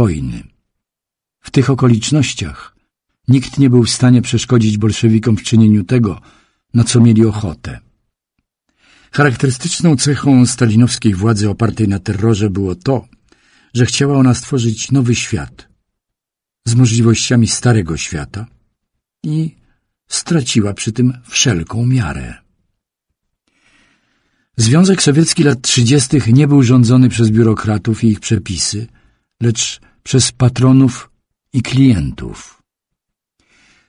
wojny. W tych okolicznościach nikt nie był w stanie przeszkodzić bolszewikom w czynieniu tego, na co mieli ochotę. Charakterystyczną cechą stalinowskiej władzy opartej na terrorze było to, że chciała ona stworzyć nowy świat z możliwościami starego świata i straciła przy tym wszelką miarę. Związek Sowiecki lat 30. nie był rządzony przez biurokratów i ich przepisy, lecz przez patronów i klientów.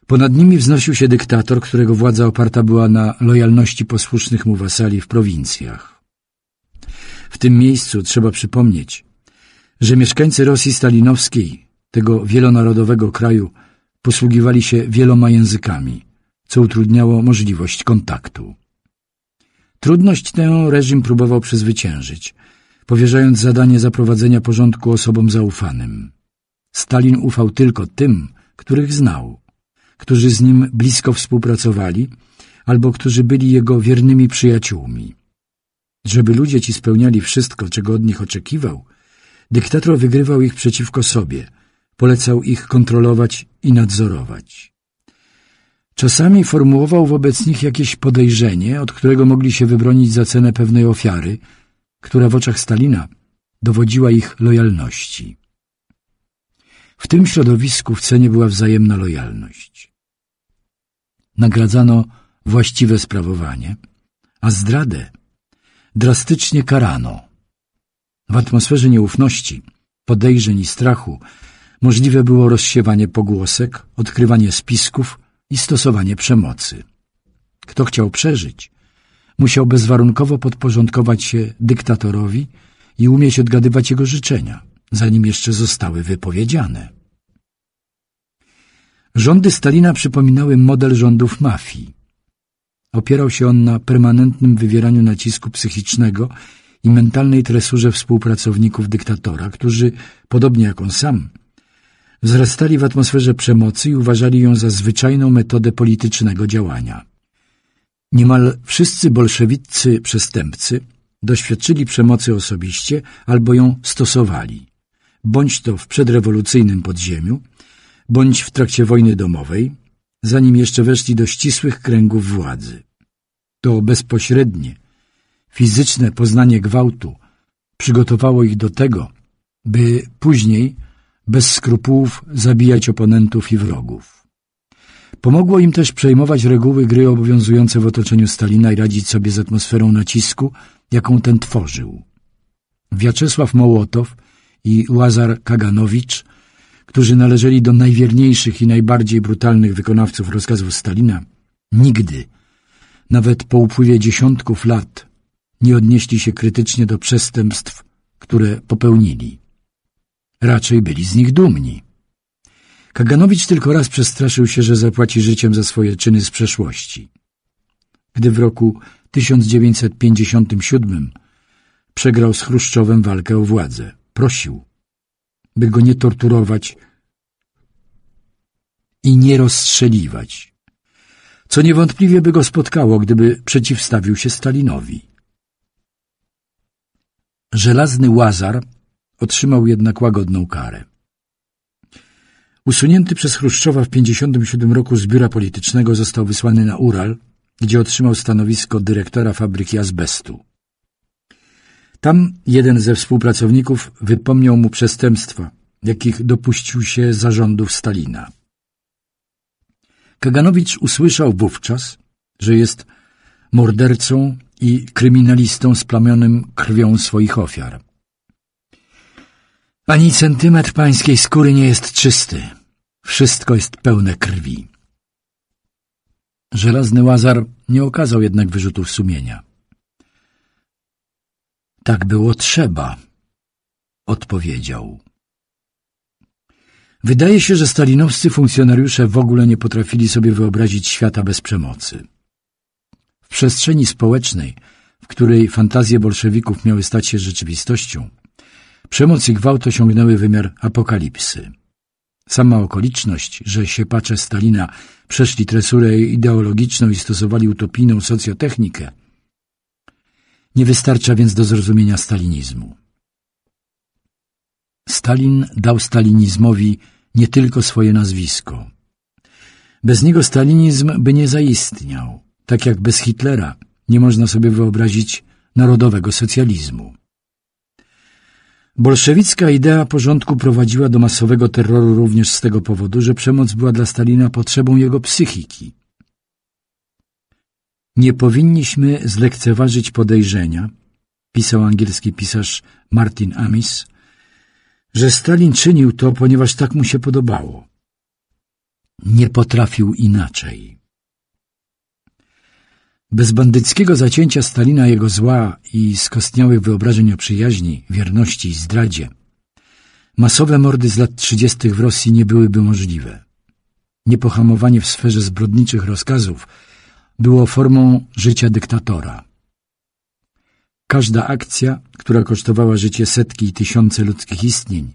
Ponad nimi wznosił się dyktator, którego władza oparta była na lojalności posłusznych mu wasali w prowincjach. W tym miejscu trzeba przypomnieć, że mieszkańcy Rosji stalinowskiej, tego wielonarodowego kraju, posługiwali się wieloma językami, co utrudniało możliwość kontaktu. Trudność tę reżim próbował przezwyciężyć – powierzając zadanie zaprowadzenia porządku osobom zaufanym. Stalin ufał tylko tym, których znał, którzy z nim blisko współpracowali albo którzy byli jego wiernymi przyjaciółmi. Żeby ludzie ci spełniali wszystko, czego od nich oczekiwał, dyktator wygrywał ich przeciwko sobie, polecał ich kontrolować i nadzorować. Czasami formułował wobec nich jakieś podejrzenie, od którego mogli się wybronić za cenę pewnej ofiary – która w oczach Stalina dowodziła ich lojalności. W tym środowisku w cenie była wzajemna lojalność. Nagradzano właściwe sprawowanie, a zdradę drastycznie karano. W atmosferze nieufności, podejrzeń i strachu możliwe było rozsiewanie pogłosek, odkrywanie spisków i stosowanie przemocy. Kto chciał przeżyć, musiał bezwarunkowo podporządkować się dyktatorowi i umieć odgadywać jego życzenia, zanim jeszcze zostały wypowiedziane. Rządy Stalina przypominały model rządów mafii. Opierał się on na permanentnym wywieraniu nacisku psychicznego i mentalnej tresurze współpracowników dyktatora, którzy, podobnie jak on sam, wzrastali w atmosferze przemocy i uważali ją za zwyczajną metodę politycznego działania. Niemal wszyscy bolszewiccy przestępcy doświadczyli przemocy osobiście albo ją stosowali, bądź to w przedrewolucyjnym podziemiu, bądź w trakcie wojny domowej, zanim jeszcze weszli do ścisłych kręgów władzy. To bezpośrednie, fizyczne poznanie gwałtu przygotowało ich do tego, by później bez skrupułów zabijać oponentów i wrogów. Pomogło im też przejmować reguły gry obowiązujące w otoczeniu Stalina i radzić sobie z atmosferą nacisku, jaką ten tworzył. Wiaczesław Mołotow i Łazar Kaganowicz, którzy należeli do najwierniejszych i najbardziej brutalnych wykonawców rozkazów Stalina, nigdy, nawet po upływie dziesiątków lat, nie odnieśli się krytycznie do przestępstw, które popełnili. Raczej byli z nich dumni. Kaganowicz tylko raz przestraszył się, że zapłaci życiem za swoje czyny z przeszłości. Gdy w roku 1957 przegrał z Chruszczowem walkę o władzę, prosił, by go nie torturować i nie rozstrzeliwać, co niewątpliwie by go spotkało, gdyby przeciwstawił się Stalinowi. Żelazny Łazar otrzymał jednak łagodną karę. Usunięty przez Chruszczowa w 1957 roku z biura politycznego został wysłany na Ural, gdzie otrzymał stanowisko dyrektora fabryki azbestu. Tam jeden ze współpracowników wypomniał mu przestępstwa, jakich dopuścił się zarządów Stalina. Kaganowicz usłyszał wówczas, że jest mordercą i kryminalistą splamionym krwią swoich ofiar. Ani centymetr pańskiej skóry nie jest czysty, wszystko jest pełne krwi. Żelazny Łazar nie okazał jednak wyrzutów sumienia. Tak było trzeba, odpowiedział. Wydaje się, że stalinowscy funkcjonariusze w ogóle nie potrafili sobie wyobrazić świata bez przemocy. W przestrzeni społecznej, w której fantazje bolszewików miały stać się rzeczywistością, przemoc i gwałt osiągnęły wymiar apokalipsy. Sama okoliczność, że siepacze Stalina przeszli tresurę ideologiczną i stosowali utopijną socjotechnikę, nie wystarcza więc do zrozumienia stalinizmu. Stalin dał stalinizmowi nie tylko swoje nazwisko. Bez niego stalinizm by nie zaistniał, tak jak bez Hitlera nie można sobie wyobrazić narodowego socjalizmu. Bolszewicka idea porządku prowadziła do masowego terroru również z tego powodu, że przemoc była dla Stalina potrzebą jego psychiki. Nie powinniśmy zlekceważyć podejrzenia, pisał angielski pisarz Martin Amis, że Stalin czynił to, ponieważ tak mu się podobało. Nie potrafił inaczej. Bez bandyckiego zacięcia Stalina jego zła i skostniałych wyobrażeń o przyjaźni, wierności i zdradzie, masowe mordy z lat 30. w Rosji nie byłyby możliwe. Niepohamowanie w sferze zbrodniczych rozkazów było formą życia dyktatora. Każda akcja, która kosztowała życie setki i tysiące ludzkich istnień,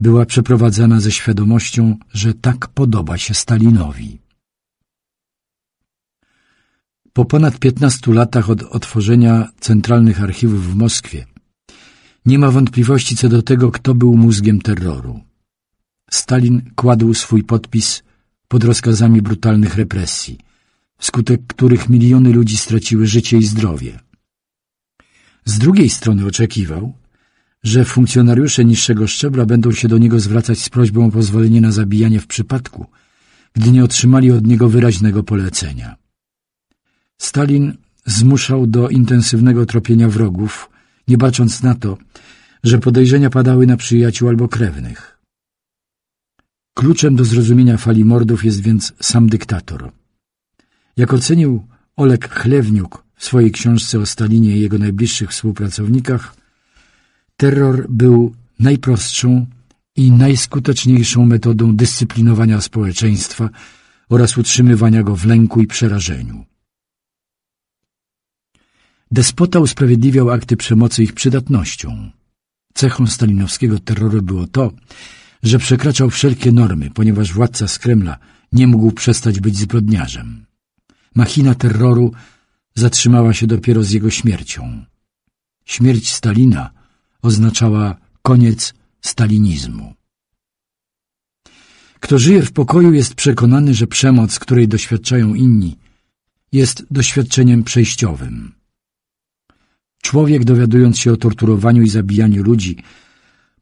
była przeprowadzana ze świadomością, że tak podoba się Stalinowi po ponad 15 latach od otworzenia centralnych archiwów w Moskwie nie ma wątpliwości co do tego, kto był mózgiem terroru. Stalin kładł swój podpis pod rozkazami brutalnych represji, wskutek których miliony ludzi straciły życie i zdrowie. Z drugiej strony oczekiwał, że funkcjonariusze niższego szczebla będą się do niego zwracać z prośbą o pozwolenie na zabijanie w przypadku, gdy nie otrzymali od niego wyraźnego polecenia. Stalin zmuszał do intensywnego tropienia wrogów, nie bacząc na to, że podejrzenia padały na przyjaciół albo krewnych. Kluczem do zrozumienia fali mordów jest więc sam dyktator. Jak ocenił Olek Chlewniuk w swojej książce o Stalinie i jego najbliższych współpracownikach, terror był najprostszą i najskuteczniejszą metodą dyscyplinowania społeczeństwa oraz utrzymywania go w lęku i przerażeniu. Despota usprawiedliwiał akty przemocy ich przydatnością. Cechą stalinowskiego terroru było to, że przekraczał wszelkie normy, ponieważ władca z Kremla nie mógł przestać być zbrodniarzem. Machina terroru zatrzymała się dopiero z jego śmiercią. Śmierć Stalina oznaczała koniec stalinizmu. Kto żyje w pokoju jest przekonany, że przemoc, której doświadczają inni, jest doświadczeniem przejściowym. Człowiek, dowiadując się o torturowaniu i zabijaniu ludzi,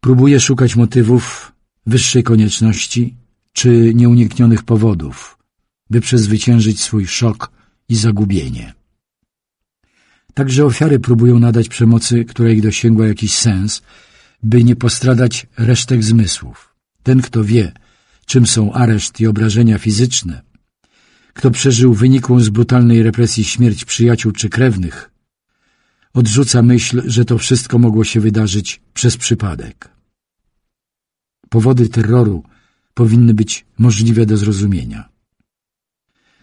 próbuje szukać motywów wyższej konieczności czy nieuniknionych powodów, by przezwyciężyć swój szok i zagubienie. Także ofiary próbują nadać przemocy, której dosięgła jakiś sens, by nie postradać resztek zmysłów. Ten, kto wie, czym są areszt i obrażenia fizyczne, kto przeżył wynikłą z brutalnej represji śmierć przyjaciół czy krewnych, odrzuca myśl, że to wszystko mogło się wydarzyć przez przypadek. Powody terroru powinny być możliwe do zrozumienia.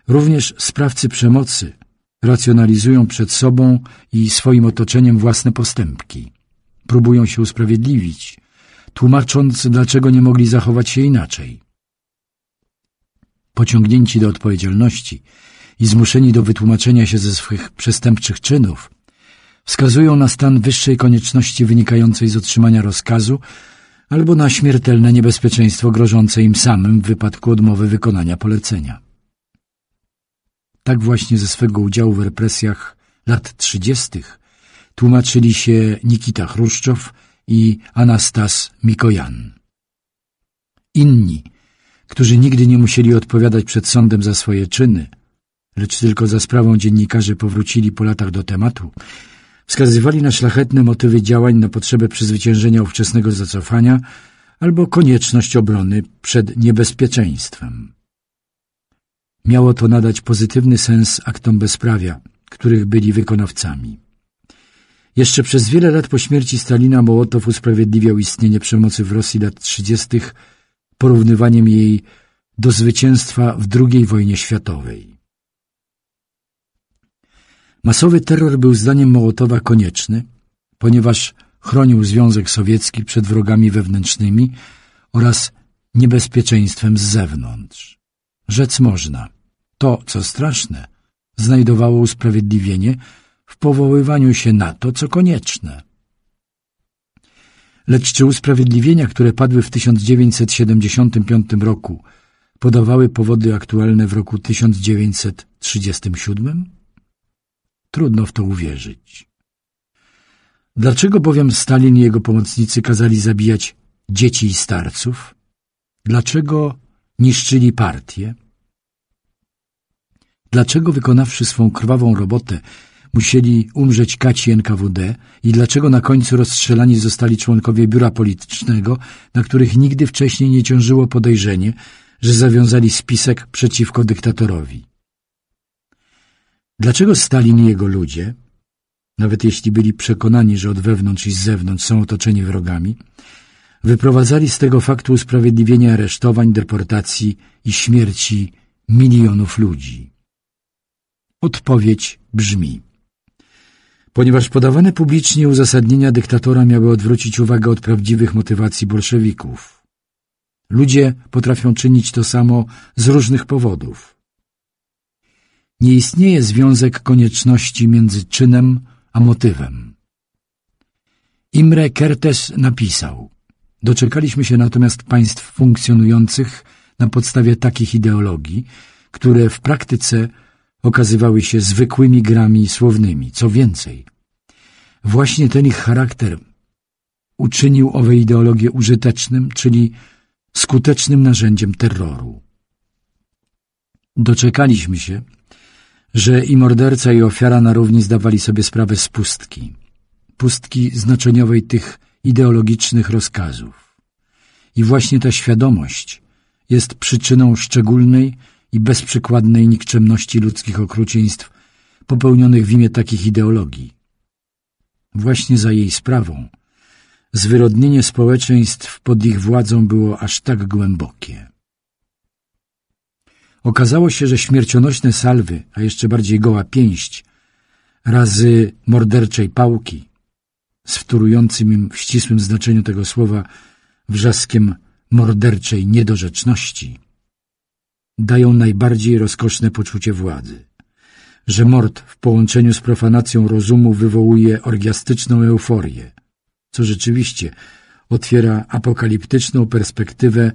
Również sprawcy przemocy racjonalizują przed sobą i swoim otoczeniem własne postępki. Próbują się usprawiedliwić, tłumacząc, dlaczego nie mogli zachować się inaczej. Pociągnięci do odpowiedzialności i zmuszeni do wytłumaczenia się ze swych przestępczych czynów – wskazują na stan wyższej konieczności wynikającej z otrzymania rozkazu albo na śmiertelne niebezpieczeństwo grożące im samym w wypadku odmowy wykonania polecenia. Tak właśnie ze swego udziału w represjach lat 30. tłumaczyli się Nikita Chruszczow i Anastas Mikojan. Inni, którzy nigdy nie musieli odpowiadać przed sądem za swoje czyny, lecz tylko za sprawą dziennikarzy powrócili po latach do tematu, wskazywali na szlachetne motywy działań na potrzebę przezwyciężenia ówczesnego zacofania albo konieczność obrony przed niebezpieczeństwem. Miało to nadać pozytywny sens aktom bezprawia, których byli wykonawcami. Jeszcze przez wiele lat po śmierci Stalina Mołotow usprawiedliwiał istnienie przemocy w Rosji lat 30. porównywaniem jej do zwycięstwa w II wojnie światowej. Masowy terror był zdaniem Mołotowa konieczny, ponieważ chronił Związek Sowiecki przed wrogami wewnętrznymi oraz niebezpieczeństwem z zewnątrz. Rzec można. To, co straszne, znajdowało usprawiedliwienie w powoływaniu się na to, co konieczne. Lecz czy usprawiedliwienia, które padły w 1975 roku, podawały powody aktualne w roku 1937? Trudno w to uwierzyć. Dlaczego bowiem Stalin i jego pomocnicy kazali zabijać dzieci i starców? Dlaczego niszczyli partię? Dlaczego wykonawszy swą krwawą robotę musieli umrzeć kaci NKWD i dlaczego na końcu rozstrzelani zostali członkowie biura politycznego, na których nigdy wcześniej nie ciążyło podejrzenie, że zawiązali spisek przeciwko dyktatorowi? Dlaczego Stalin i jego ludzie, nawet jeśli byli przekonani, że od wewnątrz i z zewnątrz są otoczeni wrogami, wyprowadzali z tego faktu usprawiedliwienie aresztowań, deportacji i śmierci milionów ludzi? Odpowiedź brzmi Ponieważ podawane publicznie uzasadnienia dyktatora miały odwrócić uwagę od prawdziwych motywacji bolszewików. Ludzie potrafią czynić to samo z różnych powodów nie istnieje związek konieczności między czynem a motywem. Imre Kertes napisał Doczekaliśmy się natomiast państw funkcjonujących na podstawie takich ideologii, które w praktyce okazywały się zwykłymi grami słownymi. Co więcej, właśnie ten ich charakter uczynił owe ideologie użytecznym, czyli skutecznym narzędziem terroru. Doczekaliśmy się, że i morderca, i ofiara na równi zdawali sobie sprawę z pustki. Pustki znaczeniowej tych ideologicznych rozkazów. I właśnie ta świadomość jest przyczyną szczególnej i bezprzykładnej nikczemności ludzkich okrucieństw popełnionych w imię takich ideologii. Właśnie za jej sprawą zwyrodnienie społeczeństw pod ich władzą było aż tak głębokie. Okazało się, że śmiercionośne salwy, a jeszcze bardziej goła pięść, razy morderczej pałki, z wtórującym im w ścisłym znaczeniu tego słowa wrzaskiem morderczej niedorzeczności, dają najbardziej rozkoszne poczucie władzy. Że mord w połączeniu z profanacją rozumu wywołuje orgiastyczną euforię, co rzeczywiście otwiera apokaliptyczną perspektywę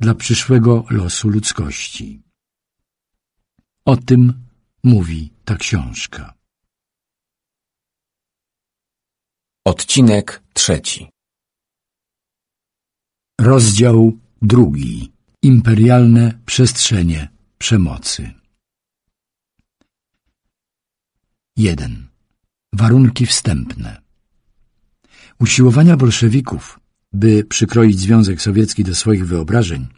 dla przyszłego losu ludzkości. O tym mówi ta książka. Odcinek trzeci Rozdział drugi Imperialne przestrzenie przemocy 1. Warunki wstępne Usiłowania bolszewików, by przykroić Związek Sowiecki do swoich wyobrażeń,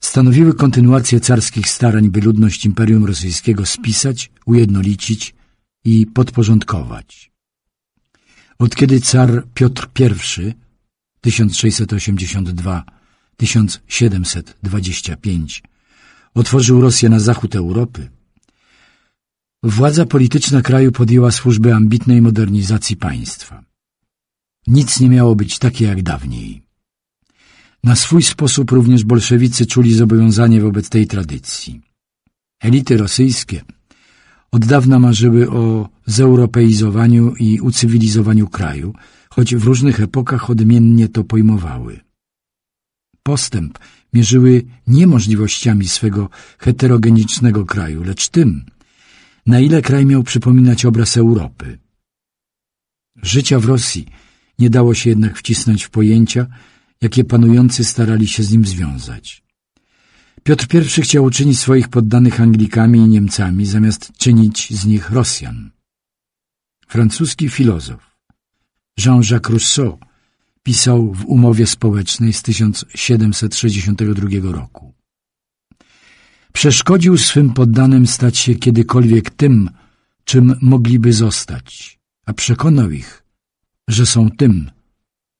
stanowiły kontynuację carskich starań, by ludność Imperium Rosyjskiego spisać, ujednolicić i podporządkować. Od kiedy car Piotr I 1682-1725 otworzył Rosję na zachód Europy, władza polityczna kraju podjęła służbę ambitnej modernizacji państwa. Nic nie miało być takie jak dawniej. Na swój sposób również bolszewicy czuli zobowiązanie wobec tej tradycji. Elity rosyjskie od dawna marzyły o zeuropeizowaniu i ucywilizowaniu kraju, choć w różnych epokach odmiennie to pojmowały. Postęp mierzyły nie możliwościami swego heterogenicznego kraju, lecz tym, na ile kraj miał przypominać obraz Europy. Życia w Rosji nie dało się jednak wcisnąć w pojęcia, jakie panujący starali się z nim związać. Piotr I chciał uczynić swoich poddanych Anglikami i Niemcami, zamiast czynić z nich Rosjan. Francuski filozof Jean-Jacques Rousseau pisał w umowie społecznej z 1762 roku. Przeszkodził swym poddanym stać się kiedykolwiek tym, czym mogliby zostać, a przekonał ich, że są tym,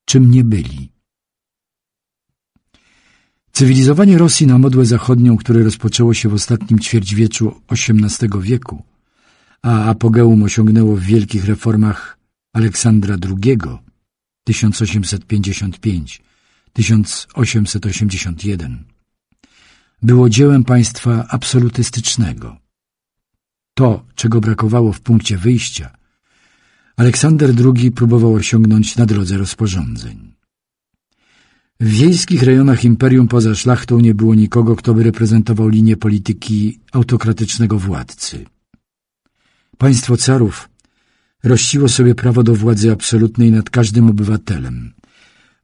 czym nie byli. Cywilizowanie Rosji na modłę zachodnią, które rozpoczęło się w ostatnim ćwierćwieczu XVIII wieku, a apogeum osiągnęło w wielkich reformach Aleksandra II 1855-1881, było dziełem państwa absolutystycznego. To, czego brakowało w punkcie wyjścia, Aleksander II próbował osiągnąć na drodze rozporządzeń. W wiejskich rejonach imperium poza szlachtą nie było nikogo, kto by reprezentował linię polityki autokratycznego władcy. Państwo carów rościło sobie prawo do władzy absolutnej nad każdym obywatelem,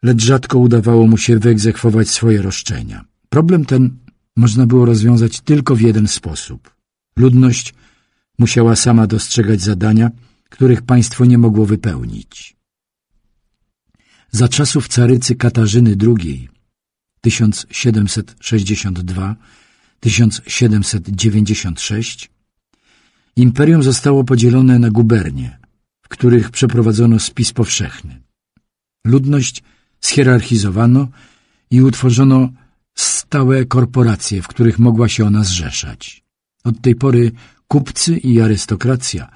lecz rzadko udawało mu się wyegzekwować swoje roszczenia. Problem ten można było rozwiązać tylko w jeden sposób. Ludność musiała sama dostrzegać zadania, których państwo nie mogło wypełnić. Za czasów carycy Katarzyny II 1762-1796 imperium zostało podzielone na gubernie, w których przeprowadzono spis powszechny. Ludność schierarchizowano i utworzono stałe korporacje, w których mogła się ona zrzeszać. Od tej pory kupcy i arystokracja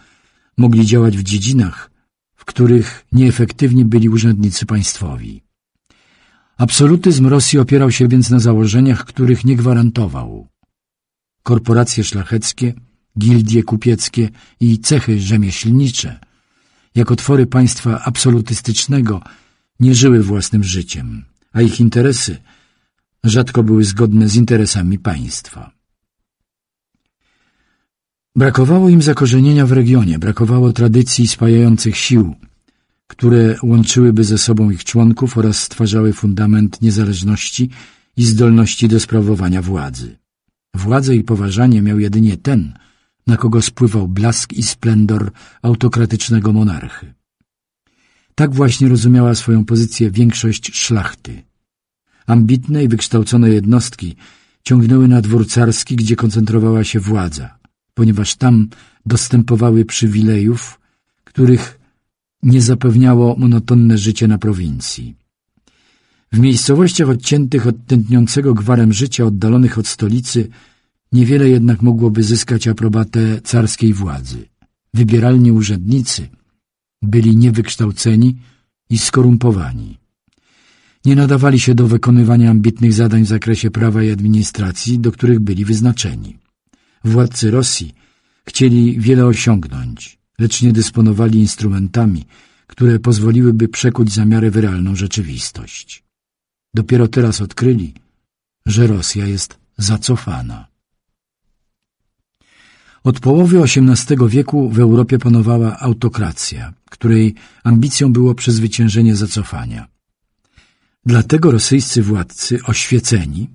mogli działać w dziedzinach, których nieefektywni byli urzędnicy państwowi. Absolutyzm Rosji opierał się więc na założeniach, których nie gwarantował. Korporacje szlacheckie, gildie kupieckie i cechy rzemieślnicze, jako twory państwa absolutystycznego, nie żyły własnym życiem, a ich interesy rzadko były zgodne z interesami państwa. Brakowało im zakorzenienia w regionie, brakowało tradycji spajających sił, które łączyłyby ze sobą ich członków oraz stwarzały fundament niezależności i zdolności do sprawowania władzy. Władzę i poważanie miał jedynie ten, na kogo spływał blask i splendor autokratycznego monarchy. Tak właśnie rozumiała swoją pozycję większość szlachty. Ambitne i wykształcone jednostki ciągnęły na dwór carski, gdzie koncentrowała się władza – ponieważ tam dostępowały przywilejów, których nie zapewniało monotonne życie na prowincji. W miejscowościach odciętych od tętniącego gwarem życia, oddalonych od stolicy, niewiele jednak mogłoby zyskać aprobatę carskiej władzy. Wybieralni urzędnicy byli niewykształceni i skorumpowani. Nie nadawali się do wykonywania ambitnych zadań w zakresie prawa i administracji, do których byli wyznaczeni. Władcy Rosji chcieli wiele osiągnąć, lecz nie dysponowali instrumentami, które pozwoliłyby przekuć zamiary w realną rzeczywistość. Dopiero teraz odkryli, że Rosja jest zacofana. Od połowy XVIII wieku w Europie panowała autokracja, której ambicją było przezwyciężenie zacofania. Dlatego rosyjscy władcy oświeceni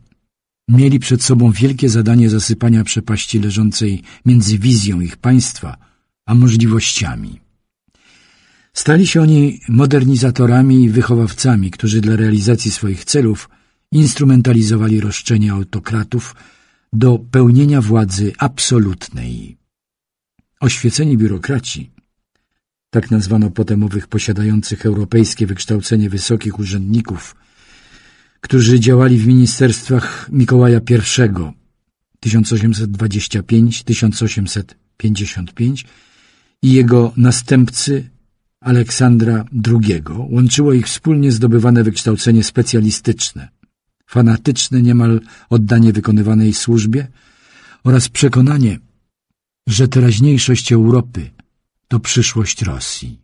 Mieli przed sobą wielkie zadanie zasypania przepaści leżącej między wizją ich państwa a możliwościami. Stali się oni modernizatorami i wychowawcami, którzy dla realizacji swoich celów instrumentalizowali roszczenia autokratów do pełnienia władzy absolutnej. Oświeceni biurokraci, tak nazwano potem owych posiadających europejskie wykształcenie wysokich urzędników którzy działali w ministerstwach Mikołaja I 1825-1855 i jego następcy Aleksandra II. Łączyło ich wspólnie zdobywane wykształcenie specjalistyczne, fanatyczne niemal oddanie wykonywanej służbie oraz przekonanie, że teraźniejszość Europy to przyszłość Rosji.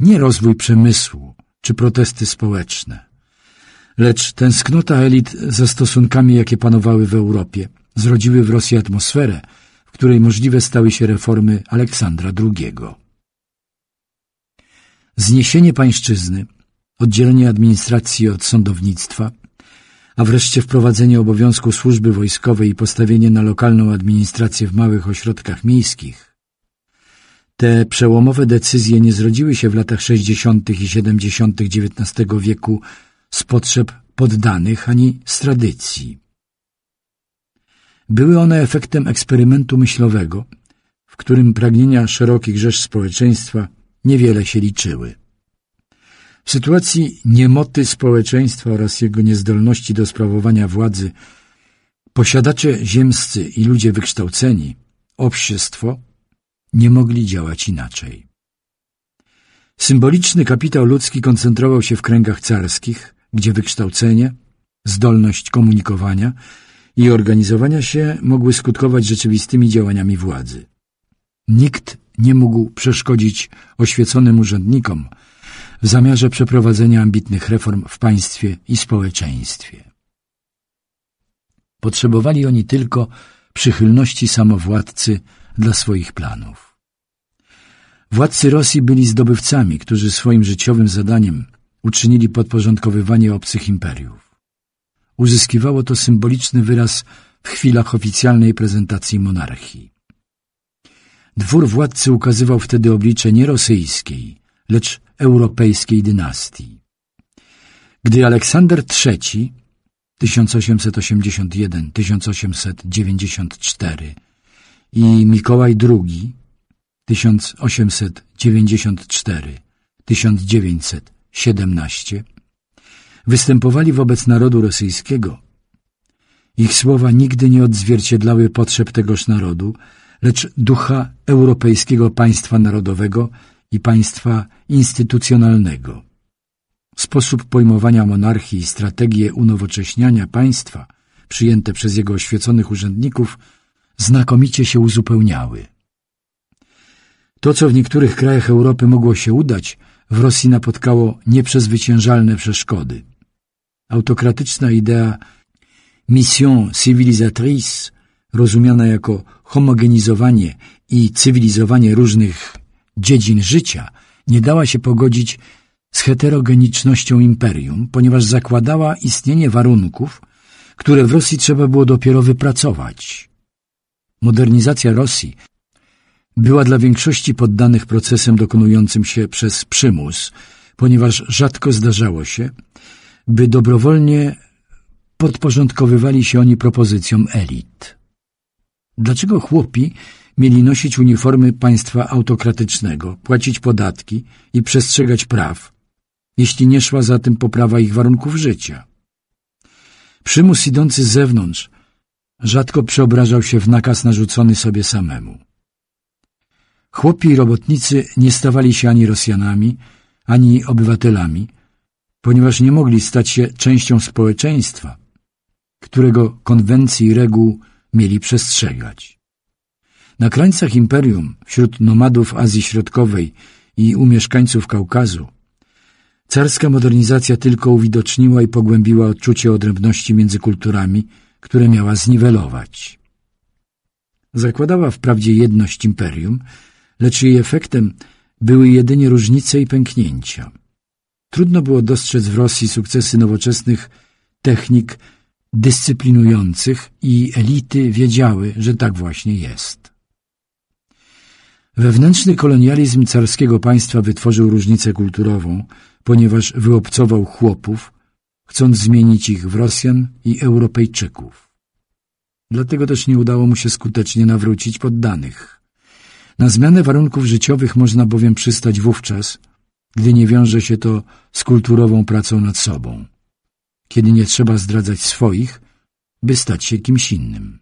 Nie rozwój przemysłu czy protesty społeczne – Lecz tęsknota elit za stosunkami, jakie panowały w Europie, zrodziły w Rosji atmosferę, w której możliwe stały się reformy Aleksandra II. Zniesienie pańszczyzny, oddzielenie administracji od sądownictwa, a wreszcie wprowadzenie obowiązku służby wojskowej i postawienie na lokalną administrację w małych ośrodkach miejskich – te przełomowe decyzje nie zrodziły się w latach 60. i 70. XIX wieku z potrzeb poddanych ani z tradycji. Były one efektem eksperymentu myślowego, w którym pragnienia szerokich rzesz społeczeństwa niewiele się liczyły. W sytuacji niemoty społeczeństwa oraz jego niezdolności do sprawowania władzy posiadacze ziemscy i ludzie wykształceni, obsiestwo, nie mogli działać inaczej. Symboliczny kapitał ludzki koncentrował się w kręgach carskich, gdzie wykształcenie, zdolność komunikowania i organizowania się mogły skutkować rzeczywistymi działaniami władzy. Nikt nie mógł przeszkodzić oświeconym urzędnikom w zamiarze przeprowadzenia ambitnych reform w państwie i społeczeństwie. Potrzebowali oni tylko przychylności samowładcy dla swoich planów. Władcy Rosji byli zdobywcami, którzy swoim życiowym zadaniem uczynili podporządkowywanie obcych imperiów. Uzyskiwało to symboliczny wyraz w chwilach oficjalnej prezentacji monarchii. Dwór władcy ukazywał wtedy oblicze nie rosyjskiej, lecz europejskiej dynastii. Gdy Aleksander III 1881-1894 i Mikołaj II 1894-1900 17, występowali wobec narodu rosyjskiego. Ich słowa nigdy nie odzwierciedlały potrzeb tegoż narodu, lecz ducha europejskiego państwa narodowego i państwa instytucjonalnego. Sposób pojmowania monarchii i strategie unowocześniania państwa przyjęte przez jego oświeconych urzędników znakomicie się uzupełniały. To, co w niektórych krajach Europy mogło się udać – w Rosji napotkało nieprzezwyciężalne przeszkody. Autokratyczna idea mission civilisatrice, rozumiana jako homogenizowanie i cywilizowanie różnych dziedzin życia, nie dała się pogodzić z heterogenicznością imperium, ponieważ zakładała istnienie warunków, które w Rosji trzeba było dopiero wypracować. Modernizacja Rosji była dla większości poddanych procesem dokonującym się przez przymus, ponieważ rzadko zdarzało się, by dobrowolnie podporządkowywali się oni propozycjom elit. Dlaczego chłopi mieli nosić uniformy państwa autokratycznego, płacić podatki i przestrzegać praw, jeśli nie szła za tym poprawa ich warunków życia? Przymus idący z zewnątrz rzadko przeobrażał się w nakaz narzucony sobie samemu. Chłopi i robotnicy nie stawali się ani Rosjanami, ani obywatelami, ponieważ nie mogli stać się częścią społeczeństwa, którego konwencji i reguł mieli przestrzegać. Na krańcach imperium, wśród nomadów Azji Środkowej i u mieszkańców Kaukazu, carska modernizacja tylko uwidoczniła i pogłębiła odczucie odrębności między kulturami, które miała zniwelować. Zakładała wprawdzie jedność imperium, lecz jej efektem były jedynie różnice i pęknięcia. Trudno było dostrzec w Rosji sukcesy nowoczesnych technik dyscyplinujących i elity wiedziały, że tak właśnie jest. Wewnętrzny kolonializm carskiego państwa wytworzył różnicę kulturową, ponieważ wyobcował chłopów, chcąc zmienić ich w Rosjan i Europejczyków. Dlatego też nie udało mu się skutecznie nawrócić poddanych. Na zmianę warunków życiowych można bowiem przystać wówczas, gdy nie wiąże się to z kulturową pracą nad sobą, kiedy nie trzeba zdradzać swoich, by stać się kimś innym.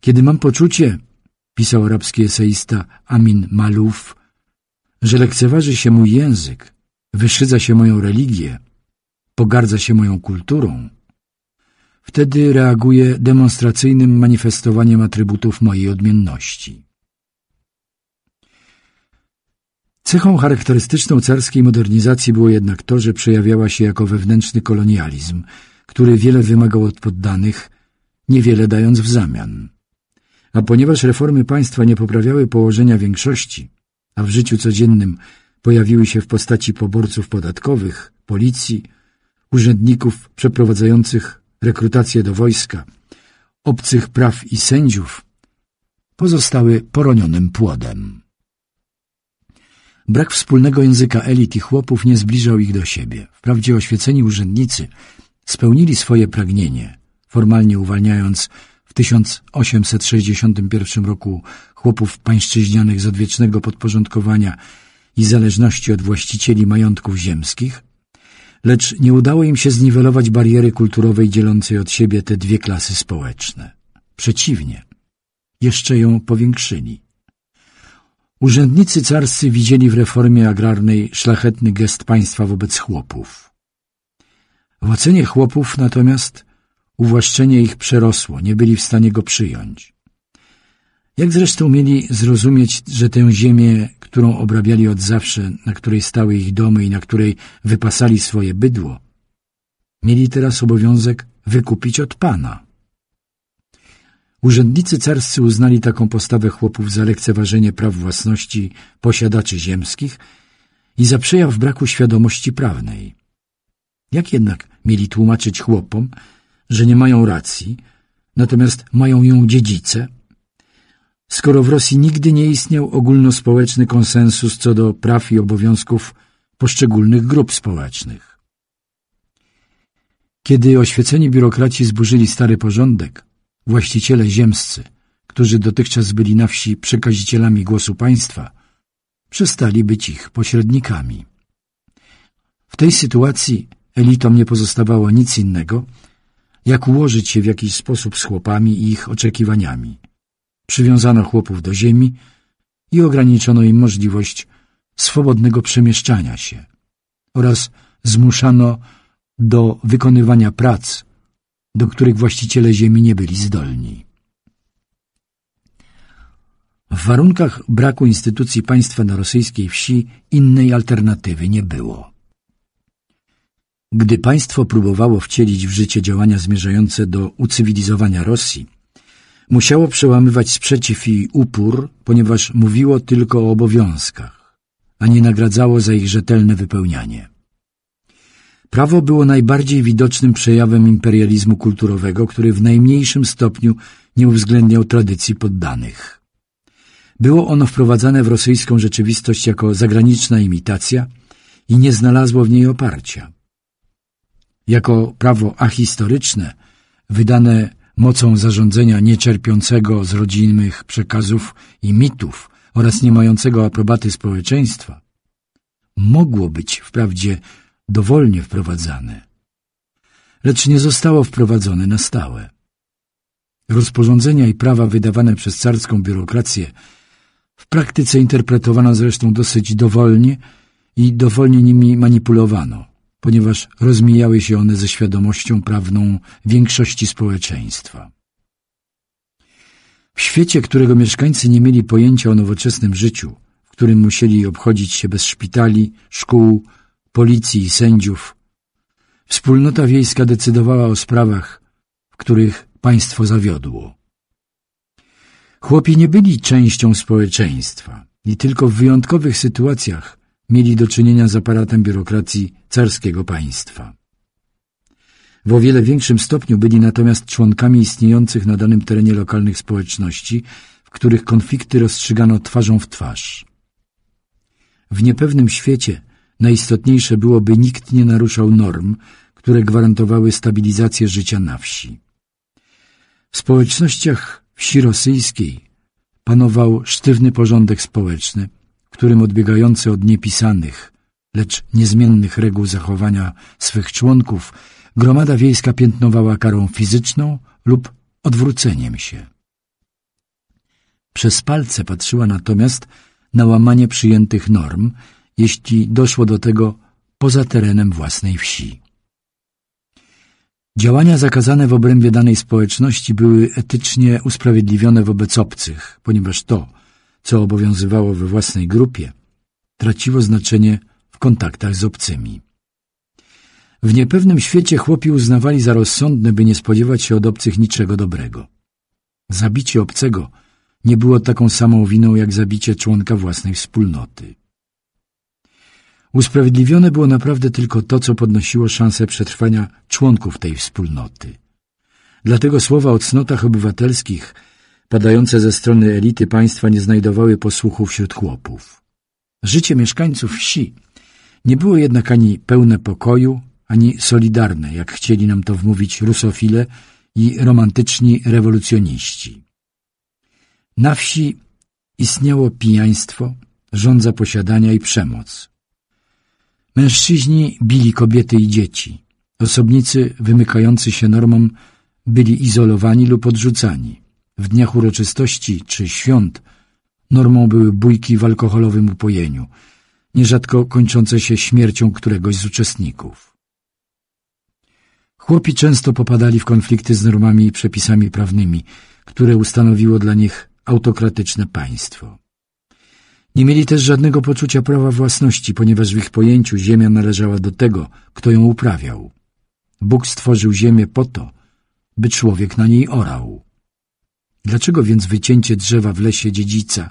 Kiedy mam poczucie, pisał arabski eseista Amin Maluf, że lekceważy się mój język, wyszydza się moją religię, pogardza się moją kulturą, wtedy reaguje demonstracyjnym manifestowaniem atrybutów mojej odmienności. Cechą charakterystyczną carskiej modernizacji było jednak to, że przejawiała się jako wewnętrzny kolonializm, który wiele wymagał od poddanych, niewiele dając w zamian. A ponieważ reformy państwa nie poprawiały położenia większości, a w życiu codziennym pojawiły się w postaci poborców podatkowych, policji, urzędników przeprowadzających rekrutację do wojska, obcych praw i sędziów, pozostały poronionym płodem. Brak wspólnego języka elit i chłopów nie zbliżał ich do siebie. Wprawdzie oświeceni urzędnicy spełnili swoje pragnienie, formalnie uwalniając w 1861 roku chłopów pańszczyźnianych z odwiecznego podporządkowania i zależności od właścicieli majątków ziemskich, lecz nie udało im się zniwelować bariery kulturowej dzielącej od siebie te dwie klasy społeczne. Przeciwnie, jeszcze ją powiększyli. Urzędnicy carscy widzieli w reformie agrarnej szlachetny gest państwa wobec chłopów. W ocenie chłopów natomiast uwłaszczenie ich przerosło, nie byli w stanie go przyjąć. Jak zresztą mieli zrozumieć, że tę ziemię, którą obrabiali od zawsze, na której stały ich domy i na której wypasali swoje bydło, mieli teraz obowiązek wykupić od Pana? Urzędnicy carscy uznali taką postawę chłopów za lekceważenie praw własności posiadaczy ziemskich i za przejaw braku świadomości prawnej. Jak jednak mieli tłumaczyć chłopom, że nie mają racji, natomiast mają ją dziedzice, skoro w Rosji nigdy nie istniał ogólnospołeczny konsensus co do praw i obowiązków poszczególnych grup społecznych? Kiedy oświeceni biurokraci zburzyli stary porządek, Właściciele ziemscy, którzy dotychczas byli na wsi przekazicielami głosu państwa, przestali być ich pośrednikami. W tej sytuacji elitom nie pozostawało nic innego, jak ułożyć się w jakiś sposób z chłopami i ich oczekiwaniami. Przywiązano chłopów do ziemi i ograniczono im możliwość swobodnego przemieszczania się oraz zmuszano do wykonywania prac do których właściciele ziemi nie byli zdolni. W warunkach braku instytucji państwa na rosyjskiej wsi innej alternatywy nie było. Gdy państwo próbowało wcielić w życie działania zmierzające do ucywilizowania Rosji, musiało przełamywać sprzeciw i upór, ponieważ mówiło tylko o obowiązkach, a nie nagradzało za ich rzetelne wypełnianie. Prawo było najbardziej widocznym przejawem imperializmu kulturowego, który w najmniejszym stopniu nie uwzględniał tradycji poddanych. Było ono wprowadzane w rosyjską rzeczywistość jako zagraniczna imitacja i nie znalazło w niej oparcia. Jako prawo ahistoryczne, wydane mocą zarządzenia nieczerpiącego z rodzinnych przekazów i mitów oraz nie mającego aprobaty społeczeństwa, mogło być wprawdzie dowolnie wprowadzane, lecz nie zostało wprowadzone na stałe. Rozporządzenia i prawa wydawane przez carską biurokrację w praktyce interpretowano zresztą dosyć dowolnie i dowolnie nimi manipulowano, ponieważ rozmijały się one ze świadomością prawną większości społeczeństwa. W świecie, którego mieszkańcy nie mieli pojęcia o nowoczesnym życiu, w którym musieli obchodzić się bez szpitali, szkół, policji i sędziów. Wspólnota wiejska decydowała o sprawach, w których państwo zawiodło. Chłopi nie byli częścią społeczeństwa i tylko w wyjątkowych sytuacjach mieli do czynienia z aparatem biurokracji carskiego państwa. W o wiele większym stopniu byli natomiast członkami istniejących na danym terenie lokalnych społeczności, w których konflikty rozstrzygano twarzą w twarz. W niepewnym świecie Najistotniejsze byłoby nikt nie naruszał norm, które gwarantowały stabilizację życia na wsi. W społecznościach wsi rosyjskiej panował sztywny porządek społeczny, którym odbiegający od niepisanych, lecz niezmiennych reguł zachowania swych członków, gromada wiejska piętnowała karą fizyczną lub odwróceniem się. Przez palce patrzyła natomiast na łamanie przyjętych norm, jeśli doszło do tego poza terenem własnej wsi. Działania zakazane w obrębie danej społeczności były etycznie usprawiedliwione wobec obcych, ponieważ to, co obowiązywało we własnej grupie, traciło znaczenie w kontaktach z obcymi. W niepewnym świecie chłopi uznawali za rozsądne, by nie spodziewać się od obcych niczego dobrego. Zabicie obcego nie było taką samą winą jak zabicie członka własnej wspólnoty. Usprawiedliwione było naprawdę tylko to, co podnosiło szanse przetrwania członków tej wspólnoty. Dlatego słowa o cnotach obywatelskich padające ze strony elity państwa nie znajdowały posłuchu wśród chłopów. Życie mieszkańców wsi nie było jednak ani pełne pokoju, ani solidarne, jak chcieli nam to wmówić rusofile i romantyczni rewolucjoniści. Na wsi istniało pijaństwo, rządza posiadania i przemoc. Mężczyźni bili kobiety i dzieci. Osobnicy wymykający się normom byli izolowani lub odrzucani. W dniach uroczystości czy świąt normą były bójki w alkoholowym upojeniu, nierzadko kończące się śmiercią któregoś z uczestników. Chłopi często popadali w konflikty z normami i przepisami prawnymi, które ustanowiło dla nich autokratyczne państwo. Nie mieli też żadnego poczucia prawa własności, ponieważ w ich pojęciu ziemia należała do tego, kto ją uprawiał. Bóg stworzył ziemię po to, by człowiek na niej orał. Dlaczego więc wycięcie drzewa w lesie dziedzica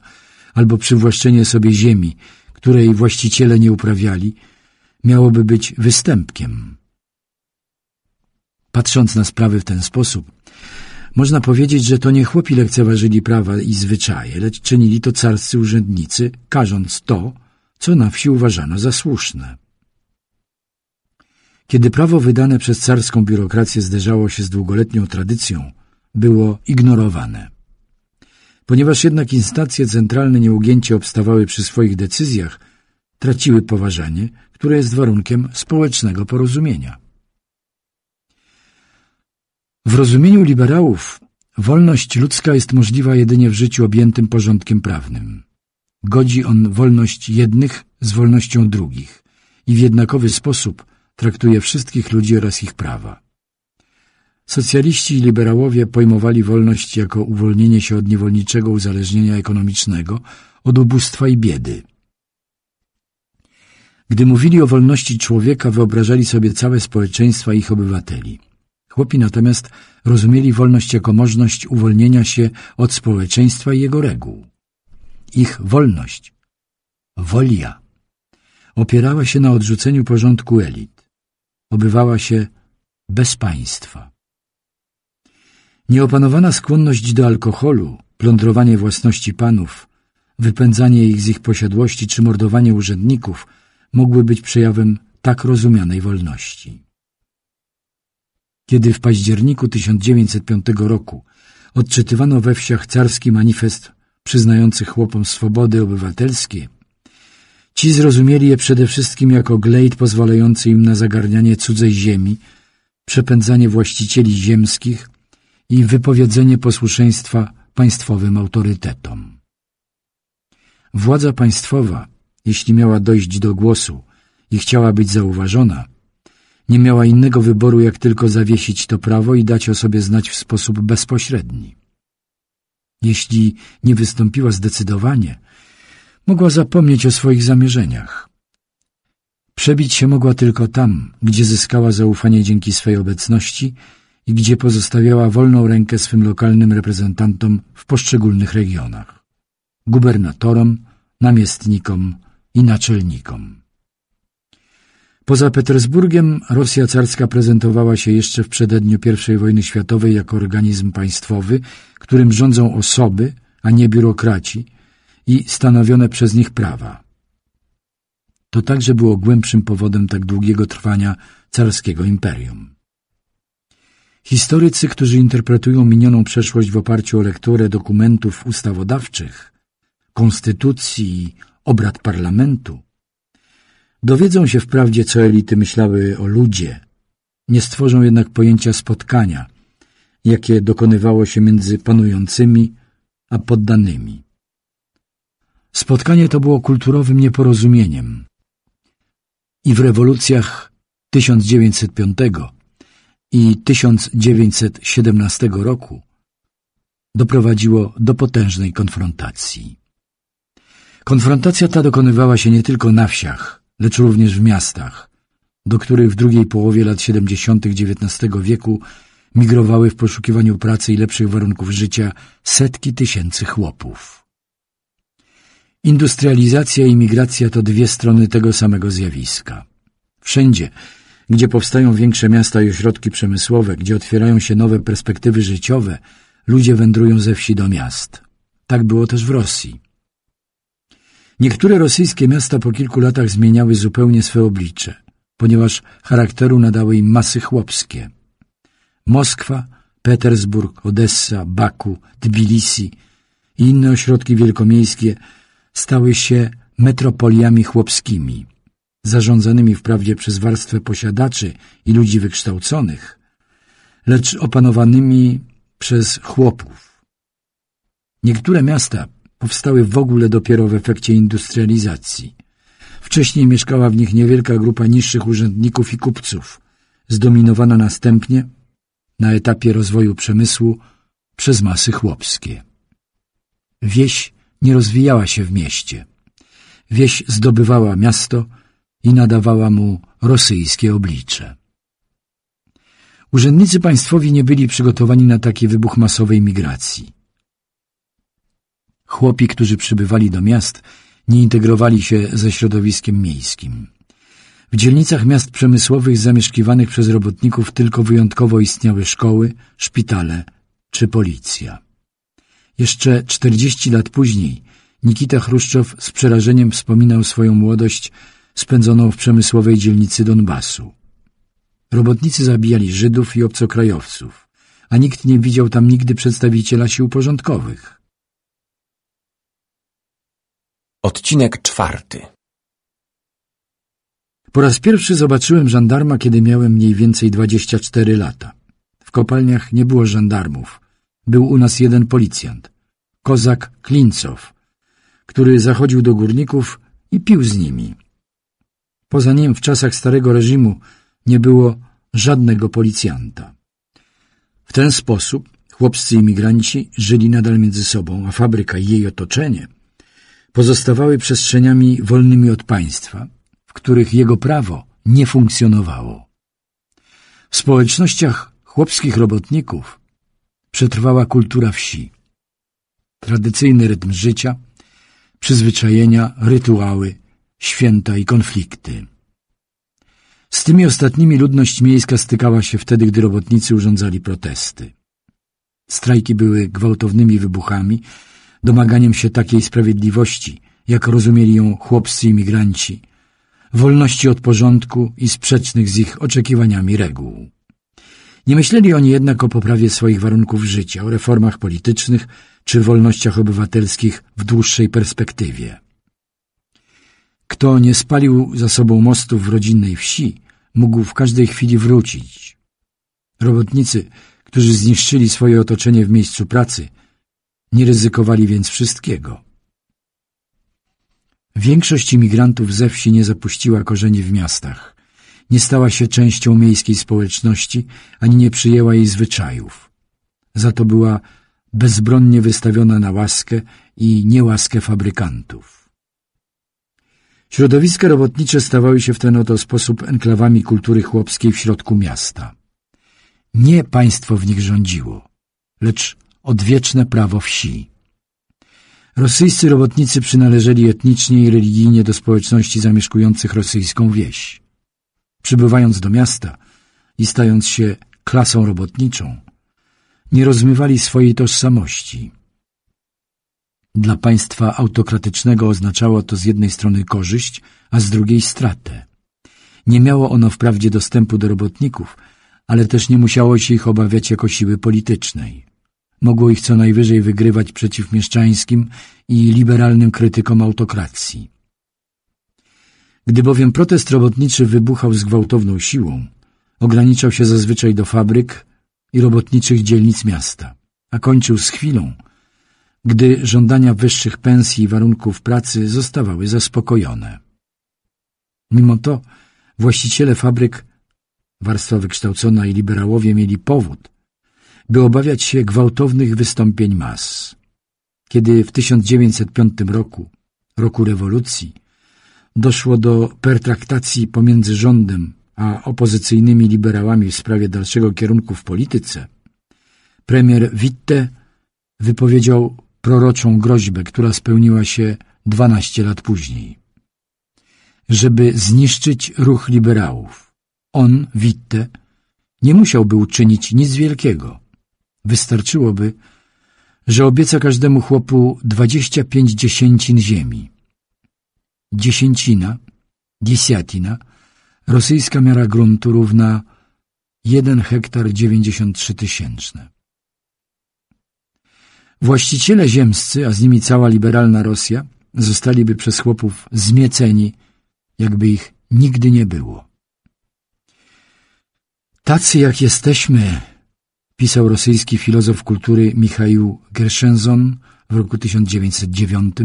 albo przywłaszczenie sobie ziemi, której właściciele nie uprawiali, miałoby być występkiem? Patrząc na sprawy w ten sposób, można powiedzieć, że to nie chłopi lekceważyli prawa i zwyczaje, lecz czynili to carscy urzędnicy, każąc to, co na wsi uważano za słuszne. Kiedy prawo wydane przez carską biurokrację zderzało się z długoletnią tradycją, było ignorowane. Ponieważ jednak instancje centralne nieugięcie obstawały przy swoich decyzjach, traciły poważanie, które jest warunkiem społecznego porozumienia. W rozumieniu liberałów wolność ludzka jest możliwa jedynie w życiu objętym porządkiem prawnym. Godzi on wolność jednych z wolnością drugich i w jednakowy sposób traktuje wszystkich ludzi oraz ich prawa. Socjaliści i liberałowie pojmowali wolność jako uwolnienie się od niewolniczego uzależnienia ekonomicznego, od ubóstwa i biedy. Gdy mówili o wolności człowieka, wyobrażali sobie całe społeczeństwa ich obywateli – Chłopi natomiast rozumieli wolność jako możność uwolnienia się od społeczeństwa i jego reguł. Ich wolność, wolia, opierała się na odrzuceniu porządku elit. Obywała się bez państwa. Nieopanowana skłonność do alkoholu, plądrowanie własności panów, wypędzanie ich z ich posiadłości czy mordowanie urzędników mogły być przejawem tak rozumianej wolności. Kiedy w październiku 1905 roku odczytywano we wsiach carski manifest przyznający chłopom swobody obywatelskie, ci zrozumieli je przede wszystkim jako glejt pozwalający im na zagarnianie cudzej ziemi, przepędzanie właścicieli ziemskich i wypowiedzenie posłuszeństwa państwowym autorytetom. Władza państwowa, jeśli miała dojść do głosu i chciała być zauważona, nie miała innego wyboru, jak tylko zawiesić to prawo i dać o sobie znać w sposób bezpośredni. Jeśli nie wystąpiła zdecydowanie, mogła zapomnieć o swoich zamierzeniach. Przebić się mogła tylko tam, gdzie zyskała zaufanie dzięki swej obecności i gdzie pozostawiała wolną rękę swym lokalnym reprezentantom w poszczególnych regionach gubernatorom, namiestnikom i naczelnikom. Poza Petersburgiem Rosja carska prezentowała się jeszcze w przededniu I wojny światowej jako organizm państwowy, którym rządzą osoby, a nie biurokraci i stanowione przez nich prawa. To także było głębszym powodem tak długiego trwania carskiego imperium. Historycy, którzy interpretują minioną przeszłość w oparciu o lekturę dokumentów ustawodawczych, konstytucji i obrad parlamentu, Dowiedzą się wprawdzie, co elity myślały o ludzie, nie stworzą jednak pojęcia spotkania, jakie dokonywało się między panującymi a poddanymi. Spotkanie to było kulturowym nieporozumieniem i w rewolucjach 1905 i 1917 roku doprowadziło do potężnej konfrontacji. Konfrontacja ta dokonywała się nie tylko na wsiach, lecz również w miastach, do których w drugiej połowie lat 70. XIX wieku migrowały w poszukiwaniu pracy i lepszych warunków życia setki tysięcy chłopów. Industrializacja i migracja to dwie strony tego samego zjawiska. Wszędzie, gdzie powstają większe miasta i ośrodki przemysłowe, gdzie otwierają się nowe perspektywy życiowe, ludzie wędrują ze wsi do miast. Tak było też w Rosji. Niektóre rosyjskie miasta po kilku latach zmieniały zupełnie swe oblicze, ponieważ charakteru nadały im masy chłopskie. Moskwa, Petersburg, Odessa, Baku, Tbilisi i inne ośrodki wielkomiejskie stały się metropoliami chłopskimi, zarządzanymi wprawdzie przez warstwę posiadaczy i ludzi wykształconych, lecz opanowanymi przez chłopów. Niektóre miasta powstały w ogóle dopiero w efekcie industrializacji. Wcześniej mieszkała w nich niewielka grupa niższych urzędników i kupców, zdominowana następnie, na etapie rozwoju przemysłu, przez masy chłopskie. Wieś nie rozwijała się w mieście. Wieś zdobywała miasto i nadawała mu rosyjskie oblicze. Urzędnicy państwowi nie byli przygotowani na taki wybuch masowej migracji. Chłopi, którzy przybywali do miast, nie integrowali się ze środowiskiem miejskim. W dzielnicach miast przemysłowych zamieszkiwanych przez robotników tylko wyjątkowo istniały szkoły, szpitale czy policja. Jeszcze 40 lat później Nikita Chruszczow z przerażeniem wspominał swoją młodość spędzoną w przemysłowej dzielnicy Donbasu. Robotnicy zabijali Żydów i obcokrajowców, a nikt nie widział tam nigdy przedstawiciela sił porządkowych. Odcinek czwarty Po raz pierwszy zobaczyłem żandarma, kiedy miałem mniej więcej 24 lata. W kopalniach nie było żandarmów. Był u nas jeden policjant, kozak Klincow, który zachodził do górników i pił z nimi. Poza nim w czasach starego reżimu nie było żadnego policjanta. W ten sposób chłopscy imigranci żyli nadal między sobą, a fabryka i jej otoczenie pozostawały przestrzeniami wolnymi od państwa, w których jego prawo nie funkcjonowało. W społecznościach chłopskich robotników przetrwała kultura wsi, tradycyjny rytm życia, przyzwyczajenia, rytuały, święta i konflikty. Z tymi ostatnimi ludność miejska stykała się wtedy, gdy robotnicy urządzali protesty. Strajki były gwałtownymi wybuchami, domaganiem się takiej sprawiedliwości, jak rozumieli ją chłopscy imigranci, wolności od porządku i sprzecznych z ich oczekiwaniami reguł. Nie myśleli oni jednak o poprawie swoich warunków życia, o reformach politycznych czy wolnościach obywatelskich w dłuższej perspektywie. Kto nie spalił za sobą mostów w rodzinnej wsi, mógł w każdej chwili wrócić. Robotnicy, którzy zniszczyli swoje otoczenie w miejscu pracy – nie ryzykowali więc wszystkiego. Większość imigrantów ze wsi nie zapuściła korzeni w miastach. Nie stała się częścią miejskiej społeczności, ani nie przyjęła jej zwyczajów. Za to była bezbronnie wystawiona na łaskę i niełaskę fabrykantów. Środowiska robotnicze stawały się w ten oto sposób enklawami kultury chłopskiej w środku miasta. Nie państwo w nich rządziło, lecz odwieczne prawo wsi. Rosyjscy robotnicy przynależeli etnicznie i religijnie do społeczności zamieszkujących rosyjską wieś. Przybywając do miasta i stając się klasą robotniczą, nie rozmywali swojej tożsamości. Dla państwa autokratycznego oznaczało to z jednej strony korzyść, a z drugiej stratę. Nie miało ono wprawdzie dostępu do robotników, ale też nie musiało się ich obawiać jako siły politycznej mogło ich co najwyżej wygrywać przeciw mieszczańskim i liberalnym krytykom autokracji. Gdy bowiem protest robotniczy wybuchał z gwałtowną siłą, ograniczał się zazwyczaj do fabryk i robotniczych dzielnic miasta, a kończył z chwilą, gdy żądania wyższych pensji i warunków pracy zostawały zaspokojone. Mimo to właściciele fabryk, warstwa wykształcona i liberałowie mieli powód, by obawiać się gwałtownych wystąpień mas. Kiedy w 1905 roku, roku rewolucji, doszło do pertraktacji pomiędzy rządem a opozycyjnymi liberałami w sprawie dalszego kierunku w polityce, premier Witte wypowiedział proroczą groźbę, która spełniła się 12 lat później. Żeby zniszczyć ruch liberałów, on, Witte, nie musiałby uczynić nic wielkiego. Wystarczyłoby, że obieca każdemu chłopu dwadzieścia pięć dziesięcin ziemi. Dziesięcina, dziesiatina, rosyjska miara gruntu równa 1 hektar 93 tysięczne. Właściciele ziemscy, a z nimi cała liberalna Rosja, zostaliby przez chłopów zmieceni, jakby ich nigdy nie było. Tacy jak jesteśmy, pisał rosyjski filozof kultury Michał Gershenzon w roku 1909.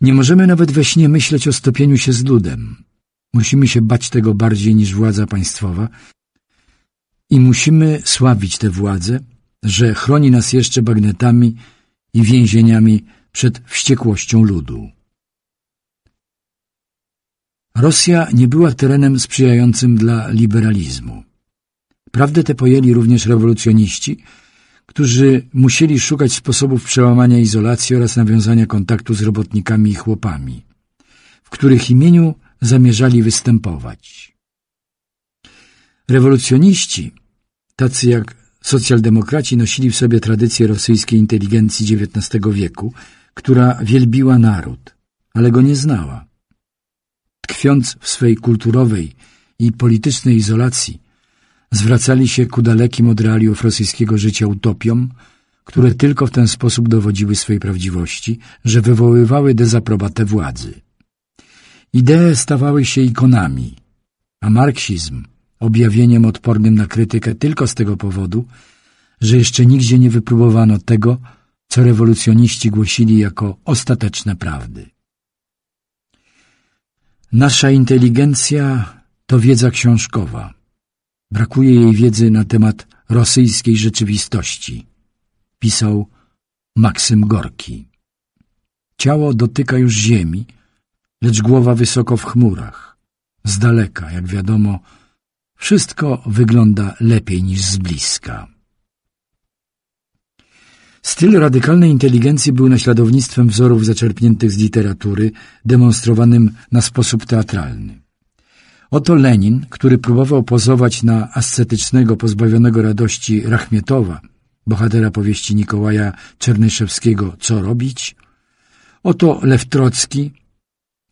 Nie możemy nawet we śnie myśleć o stopieniu się z ludem. Musimy się bać tego bardziej niż władza państwowa i musimy sławić tę władzę, że chroni nas jeszcze bagnetami i więzieniami przed wściekłością ludu. Rosja nie była terenem sprzyjającym dla liberalizmu. Prawdę tę pojęli również rewolucjoniści, którzy musieli szukać sposobów przełamania izolacji oraz nawiązania kontaktu z robotnikami i chłopami, w których imieniu zamierzali występować. Rewolucjoniści, tacy jak socjaldemokraci, nosili w sobie tradycję rosyjskiej inteligencji XIX wieku, która wielbiła naród, ale go nie znała. Tkwiąc w swej kulturowej i politycznej izolacji, zwracali się ku dalekim od realiów rosyjskiego życia utopiom, które tylko w ten sposób dowodziły swej prawdziwości, że wywoływały dezaprobatę władzy. Idee stawały się ikonami, a marksizm objawieniem odpornym na krytykę tylko z tego powodu, że jeszcze nigdzie nie wypróbowano tego, co rewolucjoniści głosili jako ostateczne prawdy. Nasza inteligencja to wiedza książkowa – Brakuje jej wiedzy na temat rosyjskiej rzeczywistości. Pisał Maksym Gorki. Ciało dotyka już ziemi, lecz głowa wysoko w chmurach. Z daleka, jak wiadomo, wszystko wygląda lepiej niż z bliska. Styl radykalnej inteligencji był naśladownictwem wzorów zaczerpniętych z literatury, demonstrowanym na sposób teatralny. Oto Lenin, który próbował pozować na ascetycznego, pozbawionego radości Rachmietowa, bohatera powieści Nikołaja Czernyszewskiego Co robić? Oto Lew Trocki,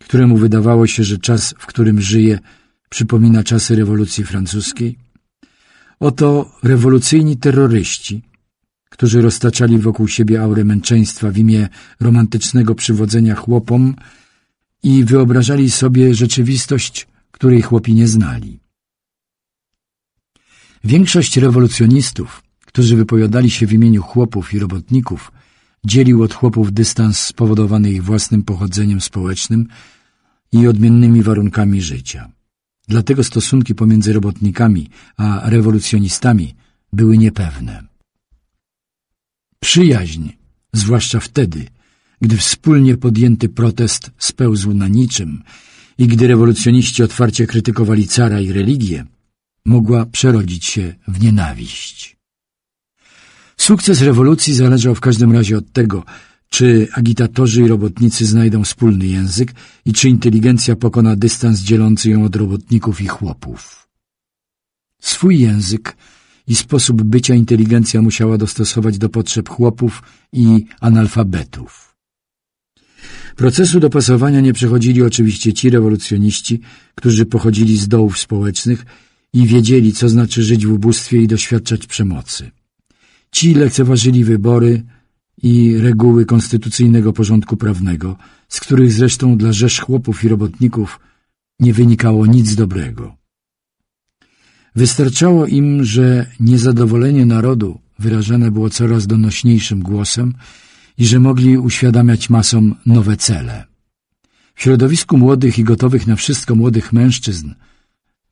któremu wydawało się, że czas, w którym żyje, przypomina czasy rewolucji francuskiej. Oto rewolucyjni terroryści, którzy roztaczali wokół siebie aurę męczeństwa w imię romantycznego przywodzenia chłopom i wyobrażali sobie rzeczywistość której chłopi nie znali. Większość rewolucjonistów, którzy wypowiadali się w imieniu chłopów i robotników, dzielił od chłopów dystans spowodowany ich własnym pochodzeniem społecznym i odmiennymi warunkami życia. Dlatego stosunki pomiędzy robotnikami a rewolucjonistami były niepewne. Przyjaźń, zwłaszcza wtedy, gdy wspólnie podjęty protest spełzł na niczym i gdy rewolucjoniści otwarcie krytykowali cara i religię, mogła przerodzić się w nienawiść. Sukces rewolucji zależał w każdym razie od tego, czy agitatorzy i robotnicy znajdą wspólny język i czy inteligencja pokona dystans dzielący ją od robotników i chłopów. Swój język i sposób bycia inteligencja musiała dostosować do potrzeb chłopów i analfabetów. Procesu dopasowania nie przechodzili oczywiście ci rewolucjoniści, którzy pochodzili z dołów społecznych i wiedzieli, co znaczy żyć w ubóstwie i doświadczać przemocy. Ci lekceważyli wybory i reguły konstytucyjnego porządku prawnego, z których zresztą dla rzesz chłopów i robotników nie wynikało nic dobrego. Wystarczało im, że niezadowolenie narodu wyrażane było coraz donośniejszym głosem i że mogli uświadamiać masom nowe cele. W środowisku młodych i gotowych na wszystko młodych mężczyzn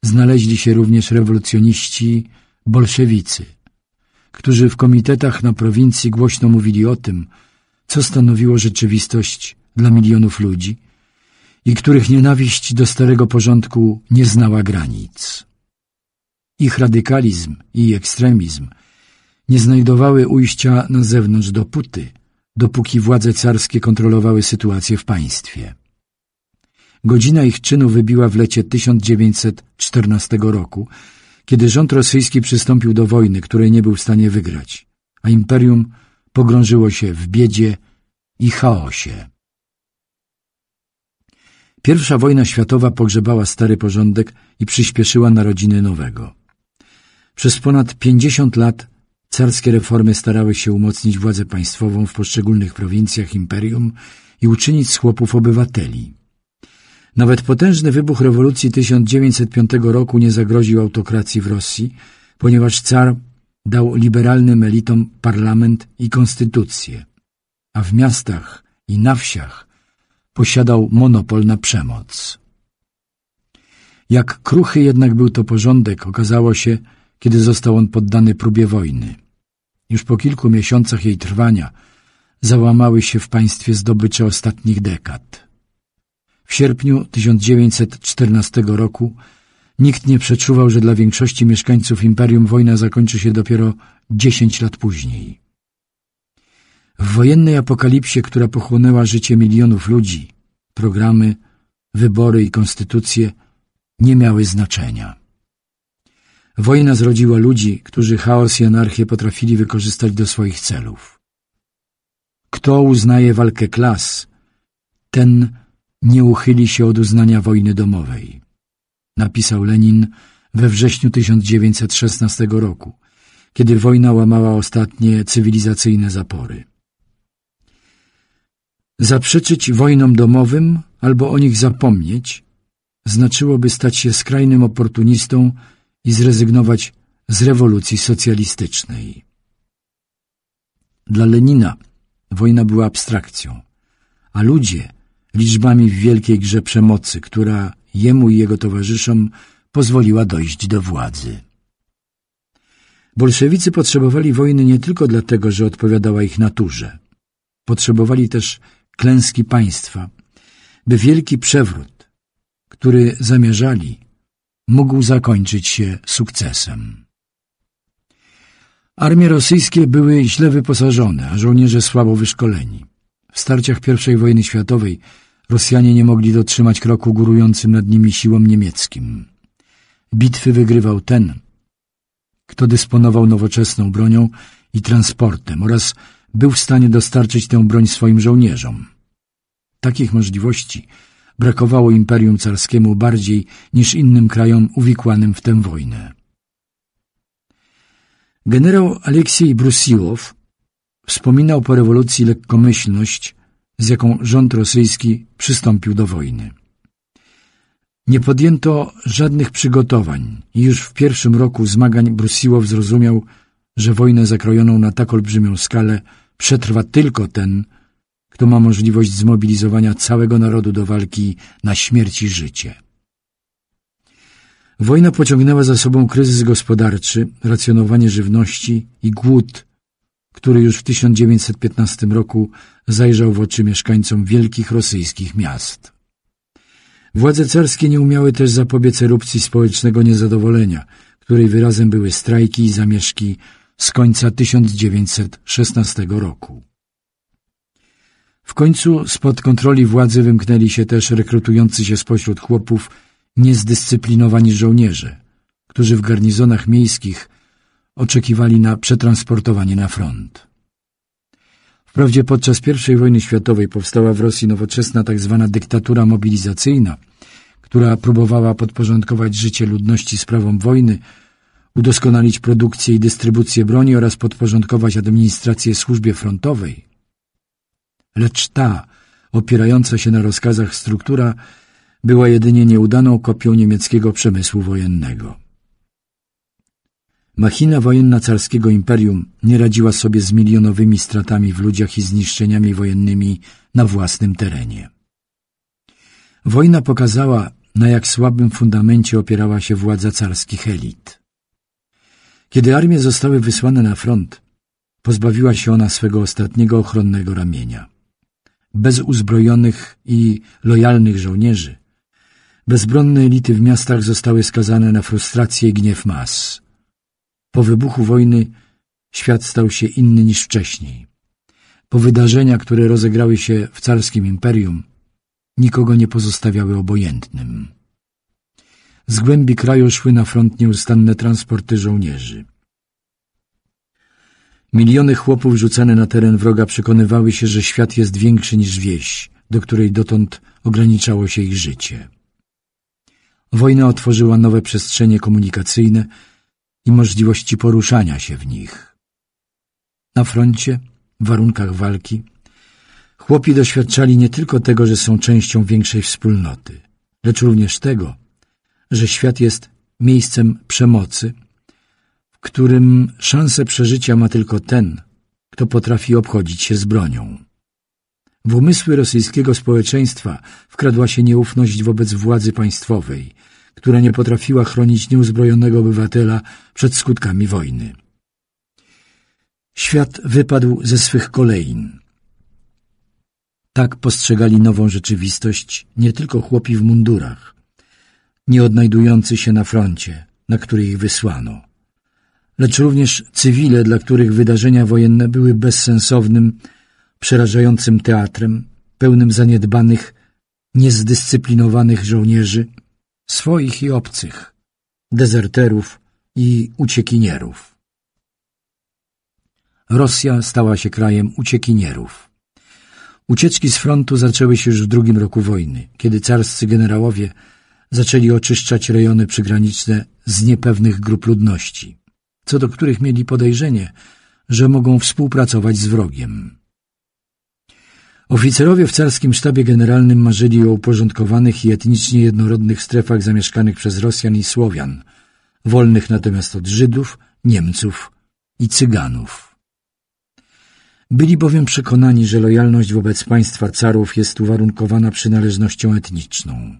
znaleźli się również rewolucjoniści, bolszewicy, którzy w komitetach na prowincji głośno mówili o tym, co stanowiło rzeczywistość dla milionów ludzi i których nienawiść do starego porządku nie znała granic. Ich radykalizm i ekstremizm nie znajdowały ujścia na zewnątrz dopóty, dopóki władze carskie kontrolowały sytuację w państwie. Godzina ich czynu wybiła w lecie 1914 roku, kiedy rząd rosyjski przystąpił do wojny, której nie był w stanie wygrać, a imperium pogrążyło się w biedzie i chaosie. Pierwsza wojna światowa pogrzebała stary porządek i przyspieszyła narodziny nowego. Przez ponad 50 lat Carskie reformy starały się umocnić władzę państwową w poszczególnych prowincjach imperium i uczynić z chłopów obywateli. Nawet potężny wybuch rewolucji 1905 roku nie zagroził autokracji w Rosji, ponieważ car dał liberalnym elitom parlament i konstytucję, a w miastach i na wsiach posiadał monopol na przemoc. Jak kruchy jednak był to porządek, okazało się, kiedy został on poddany próbie wojny. Już po kilku miesiącach jej trwania załamały się w państwie zdobycze ostatnich dekad. W sierpniu 1914 roku nikt nie przeczuwał, że dla większości mieszkańców imperium wojna zakończy się dopiero 10 lat później. W wojennej apokalipsie, która pochłonęła życie milionów ludzi, programy, wybory i konstytucje nie miały znaczenia. Wojna zrodziła ludzi, którzy chaos i anarchię potrafili wykorzystać do swoich celów. Kto uznaje walkę klas, ten nie uchyli się od uznania wojny domowej. Napisał Lenin we wrześniu 1916 roku, kiedy wojna łamała ostatnie cywilizacyjne zapory. Zaprzeczyć wojnom domowym albo o nich zapomnieć znaczyłoby stać się skrajnym oportunistą i zrezygnować z rewolucji socjalistycznej. Dla Lenina wojna była abstrakcją, a ludzie liczbami w wielkiej grze przemocy, która jemu i jego towarzyszom pozwoliła dojść do władzy. Bolszewicy potrzebowali wojny nie tylko dlatego, że odpowiadała ich naturze. Potrzebowali też klęski państwa, by wielki przewrót, który zamierzali, mógł zakończyć się sukcesem. Armie rosyjskie były źle wyposażone, a żołnierze słabo wyszkoleni. W starciach I wojny światowej Rosjanie nie mogli dotrzymać kroku górującym nad nimi siłom niemieckim. Bitwy wygrywał ten, kto dysponował nowoczesną bronią i transportem oraz był w stanie dostarczyć tę broń swoim żołnierzom. Takich możliwości brakowało Imperium Carskiemu bardziej niż innym krajom uwikłanym w tę wojnę. Generał Aleksiej Brusiłow wspominał po rewolucji lekkomyślność, z jaką rząd rosyjski przystąpił do wojny. Nie podjęto żadnych przygotowań i już w pierwszym roku zmagań Brusiłow zrozumiał, że wojnę zakrojoną na tak olbrzymią skalę przetrwa tylko ten, kto ma możliwość zmobilizowania całego narodu do walki na śmierć i życie. Wojna pociągnęła za sobą kryzys gospodarczy, racjonowanie żywności i głód, który już w 1915 roku zajrzał w oczy mieszkańcom wielkich rosyjskich miast. Władze carskie nie umiały też zapobiec erupcji społecznego niezadowolenia, której wyrazem były strajki i zamieszki z końca 1916 roku. W końcu spod kontroli władzy wymknęli się też rekrutujący się spośród chłopów niezdyscyplinowani żołnierze, którzy w garnizonach miejskich oczekiwali na przetransportowanie na front. Wprawdzie podczas I wojny światowej powstała w Rosji nowoczesna tzw. Tak dyktatura mobilizacyjna, która próbowała podporządkować życie ludności sprawom wojny, udoskonalić produkcję i dystrybucję broni oraz podporządkować administrację służbie frontowej, Lecz ta, opierająca się na rozkazach struktura, była jedynie nieudaną kopią niemieckiego przemysłu wojennego. Machina wojenna carskiego imperium nie radziła sobie z milionowymi stratami w ludziach i zniszczeniami wojennymi na własnym terenie. Wojna pokazała, na jak słabym fundamencie opierała się władza carskich elit. Kiedy armie zostały wysłane na front, pozbawiła się ona swego ostatniego ochronnego ramienia bez uzbrojonych i lojalnych żołnierzy, bezbronne elity w miastach zostały skazane na frustrację i gniew mas. Po wybuchu wojny świat stał się inny niż wcześniej. Po wydarzenia, które rozegrały się w carskim imperium, nikogo nie pozostawiały obojętnym. Z głębi kraju szły na front nieustanne transporty żołnierzy – Miliony chłopów rzucane na teren wroga przekonywały się, że świat jest większy niż wieś, do której dotąd ograniczało się ich życie. Wojna otworzyła nowe przestrzenie komunikacyjne i możliwości poruszania się w nich. Na froncie, w warunkach walki, chłopi doświadczali nie tylko tego, że są częścią większej wspólnoty, lecz również tego, że świat jest miejscem przemocy – którym szansę przeżycia ma tylko ten, kto potrafi obchodzić się z bronią. W umysły rosyjskiego społeczeństwa wkradła się nieufność wobec władzy państwowej, która nie potrafiła chronić nieuzbrojonego obywatela przed skutkami wojny. Świat wypadł ze swych kolein. Tak postrzegali nową rzeczywistość nie tylko chłopi w mundurach, nie odnajdujący się na froncie, na który ich wysłano lecz również cywile, dla których wydarzenia wojenne były bezsensownym, przerażającym teatrem, pełnym zaniedbanych, niezdyscyplinowanych żołnierzy, swoich i obcych, dezerterów i uciekinierów. Rosja stała się krajem uciekinierów. Ucieczki z frontu zaczęły się już w drugim roku wojny, kiedy carscy generałowie zaczęli oczyszczać rejony przygraniczne z niepewnych grup ludności co do których mieli podejrzenie, że mogą współpracować z wrogiem. Oficerowie w carskim sztabie generalnym marzyli o uporządkowanych i etnicznie jednorodnych strefach zamieszkanych przez Rosjan i Słowian, wolnych natomiast od Żydów, Niemców i Cyganów. Byli bowiem przekonani, że lojalność wobec państwa carów jest uwarunkowana przynależnością etniczną.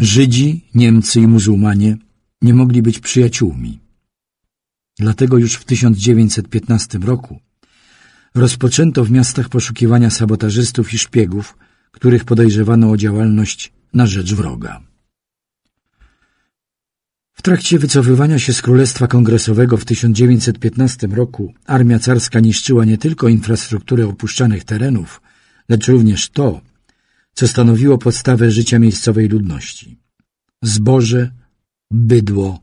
Żydzi, Niemcy i muzułmanie nie mogli być przyjaciółmi. Dlatego już w 1915 roku rozpoczęto w miastach poszukiwania sabotażystów i szpiegów, których podejrzewano o działalność na rzecz wroga. W trakcie wycofywania się z Królestwa Kongresowego w 1915 roku armia carska niszczyła nie tylko infrastrukturę opuszczanych terenów, lecz również to, co stanowiło podstawę życia miejscowej ludności. Zboże, bydło,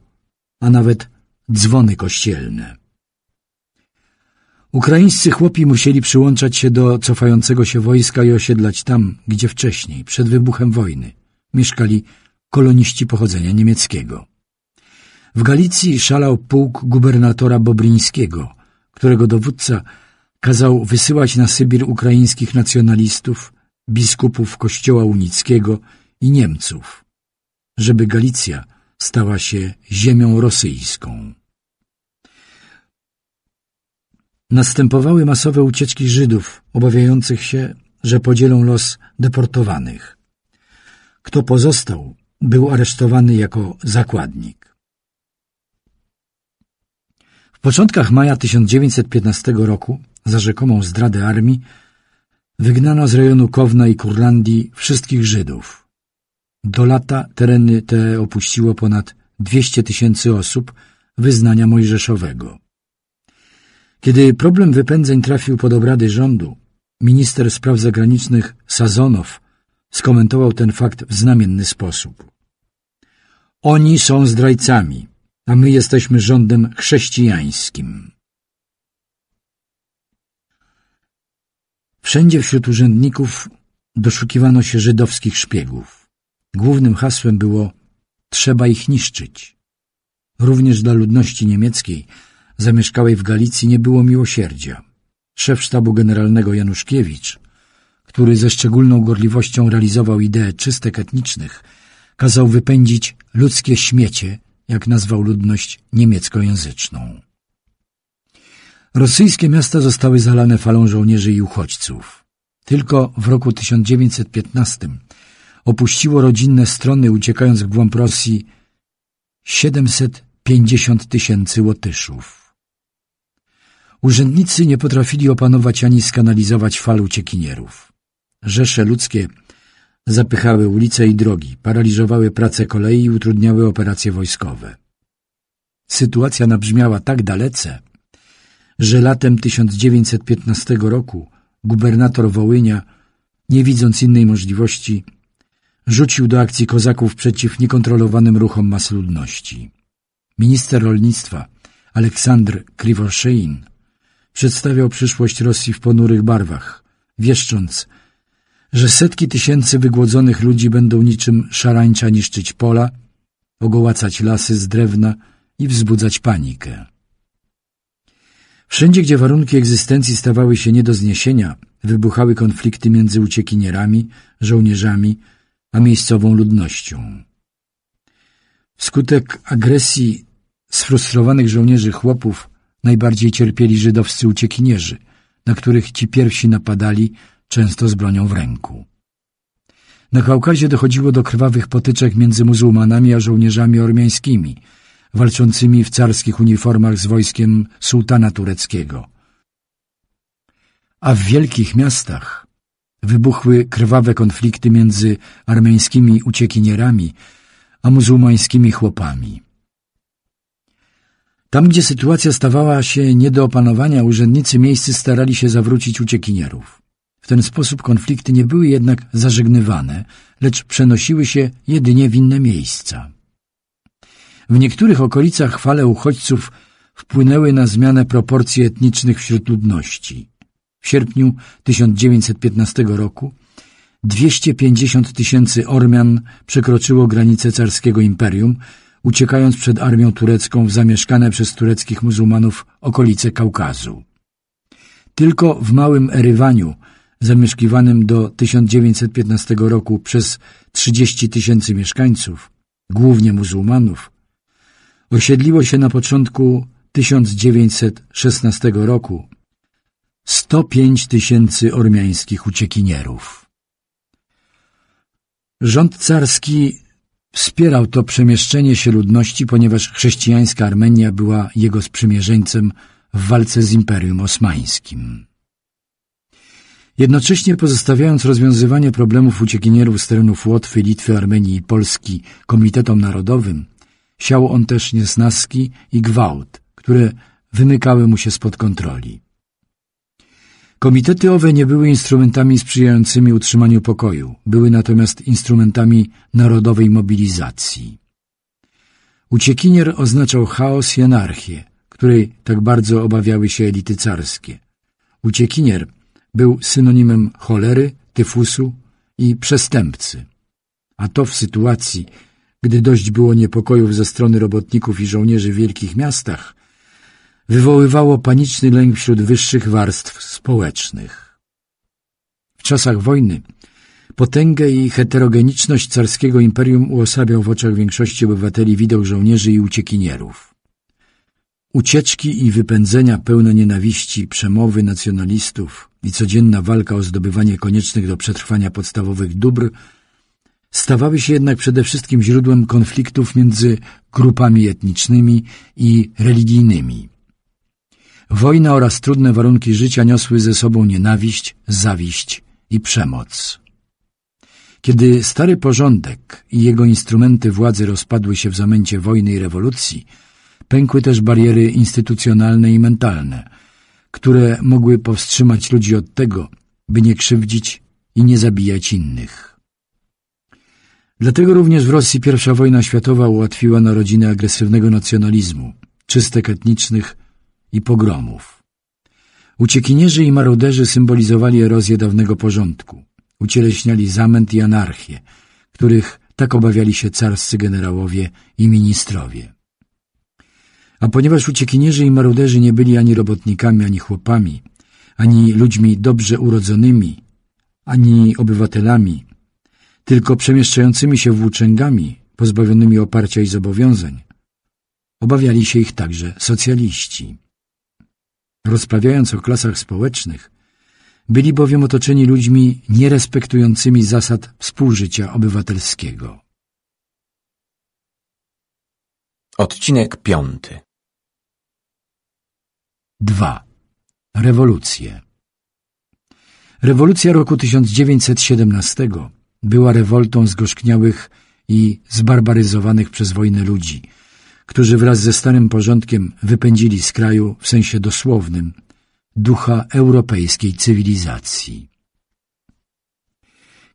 a nawet dzwony kościelne. Ukraińscy chłopi musieli przyłączać się do cofającego się wojska i osiedlać tam, gdzie wcześniej, przed wybuchem wojny, mieszkali koloniści pochodzenia niemieckiego. W Galicji szalał pułk gubernatora Bobryńskiego, którego dowódca kazał wysyłać na Sybir ukraińskich nacjonalistów, biskupów kościoła unickiego i Niemców, żeby Galicja stała się ziemią rosyjską. następowały masowe ucieczki Żydów obawiających się, że podzielą los deportowanych. Kto pozostał, był aresztowany jako zakładnik. W początkach maja 1915 roku za rzekomą zdradę armii wygnano z rejonu Kowna i Kurlandii wszystkich Żydów. Do lata tereny te opuściło ponad 200 tysięcy osób wyznania mojżeszowego. Kiedy problem wypędzeń trafił pod obrady rządu, minister spraw zagranicznych Sazonow skomentował ten fakt w znamienny sposób. Oni są zdrajcami, a my jesteśmy rządem chrześcijańskim. Wszędzie wśród urzędników doszukiwano się żydowskich szpiegów. Głównym hasłem było trzeba ich niszczyć. Również dla ludności niemieckiej zamieszkałej w Galicji nie było miłosierdzia. Szef sztabu generalnego Januszkiewicz, który ze szczególną gorliwością realizował ideę czystek etnicznych, kazał wypędzić ludzkie śmiecie, jak nazwał ludność niemieckojęzyczną. Rosyjskie miasta zostały zalane falą żołnierzy i uchodźców. Tylko w roku 1915 opuściło rodzinne strony, uciekając w głąb Rosji 750 tysięcy Łotyszów. Urzędnicy nie potrafili opanować ani skanalizować fal uciekinierów. Rzesze ludzkie zapychały ulice i drogi, paraliżowały pracę kolei i utrudniały operacje wojskowe. Sytuacja nabrzmiała tak dalece, że latem 1915 roku gubernator Wołynia, nie widząc innej możliwości, rzucił do akcji kozaków przeciw niekontrolowanym ruchom mas ludności. Minister rolnictwa Aleksandr Kriwoszein przedstawiał przyszłość Rosji w ponurych barwach, wieszcząc, że setki tysięcy wygłodzonych ludzi będą niczym szarańcza niszczyć pola, ogołacać lasy z drewna i wzbudzać panikę. Wszędzie, gdzie warunki egzystencji stawały się nie do zniesienia, wybuchały konflikty między uciekinierami, żołnierzami, a miejscową ludnością. Wskutek agresji sfrustrowanych żołnierzy chłopów Najbardziej cierpieli żydowscy uciekinierzy, na których ci pierwsi napadali, często z bronią w ręku. Na Kaukazie dochodziło do krwawych potyczek między muzułmanami a żołnierzami ormiańskimi, walczącymi w carskich uniformach z wojskiem sułtana tureckiego. A w wielkich miastach wybuchły krwawe konflikty między armeńskimi uciekinierami a muzułmańskimi chłopami. Tam, gdzie sytuacja stawała się nie do opanowania, urzędnicy miejscy starali się zawrócić uciekinierów. W ten sposób konflikty nie były jednak zażegnywane, lecz przenosiły się jedynie w inne miejsca. W niektórych okolicach fale uchodźców wpłynęły na zmianę proporcji etnicznych wśród ludności. W sierpniu 1915 roku 250 tysięcy Ormian przekroczyło granicę carskiego imperium, uciekając przed armią turecką w zamieszkane przez tureckich muzułmanów okolice Kaukazu. Tylko w małym Erywaniu, zamieszkiwanym do 1915 roku przez 30 tysięcy mieszkańców, głównie muzułmanów, osiedliło się na początku 1916 roku 105 tysięcy ormiańskich uciekinierów. Rząd carski Wspierał to przemieszczenie się ludności, ponieważ chrześcijańska Armenia była jego sprzymierzeńcem w walce z Imperium Osmańskim. Jednocześnie pozostawiając rozwiązywanie problemów uciekinierów z terenów Łotwy, Litwy, Armenii i Polski komitetom narodowym, siał on też niesnaski i gwałt, które wymykały mu się spod kontroli. Komitety owe nie były instrumentami sprzyjającymi utrzymaniu pokoju, były natomiast instrumentami narodowej mobilizacji. Uciekinier oznaczał chaos i anarchię, której tak bardzo obawiały się elity carskie. Uciekinier był synonimem cholery, tyfusu i przestępcy. A to w sytuacji, gdy dość było niepokojów ze strony robotników i żołnierzy w wielkich miastach, wywoływało paniczny lęk wśród wyższych warstw społecznych. W czasach wojny potęgę i heterogeniczność carskiego imperium uosabiał w oczach większości obywateli widok żołnierzy i uciekinierów. Ucieczki i wypędzenia pełne nienawiści, przemowy nacjonalistów i codzienna walka o zdobywanie koniecznych do przetrwania podstawowych dóbr stawały się jednak przede wszystkim źródłem konfliktów między grupami etnicznymi i religijnymi. Wojna oraz trudne warunki życia niosły ze sobą nienawiść, zawiść i przemoc. Kiedy stary porządek i jego instrumenty władzy rozpadły się w zamęcie wojny i rewolucji, pękły też bariery instytucjonalne i mentalne, które mogły powstrzymać ludzi od tego, by nie krzywdzić i nie zabijać innych. Dlatego również w Rosji I wojna światowa ułatwiła narodziny agresywnego nacjonalizmu, czystek etnicznych, i pogromów. Uciekinierzy i maruderzy symbolizowali erozję dawnego porządku, ucieleśniali zamęt i anarchię, których tak obawiali się carscy generałowie i ministrowie. A ponieważ uciekinierzy i maruderzy nie byli ani robotnikami, ani chłopami, ani ludźmi dobrze urodzonymi, ani obywatelami, tylko przemieszczającymi się włóczęgami, pozbawionymi oparcia i zobowiązań, obawiali się ich także socjaliści rozprawiając o klasach społecznych, byli bowiem otoczeni ludźmi nierespektującymi zasad współżycia obywatelskiego. Odcinek piąty 2. Rewolucje Rewolucja roku 1917 była rewoltą zgorzkniałych i zbarbaryzowanych przez wojnę ludzi – którzy wraz ze starym porządkiem wypędzili z kraju, w sensie dosłownym, ducha europejskiej cywilizacji.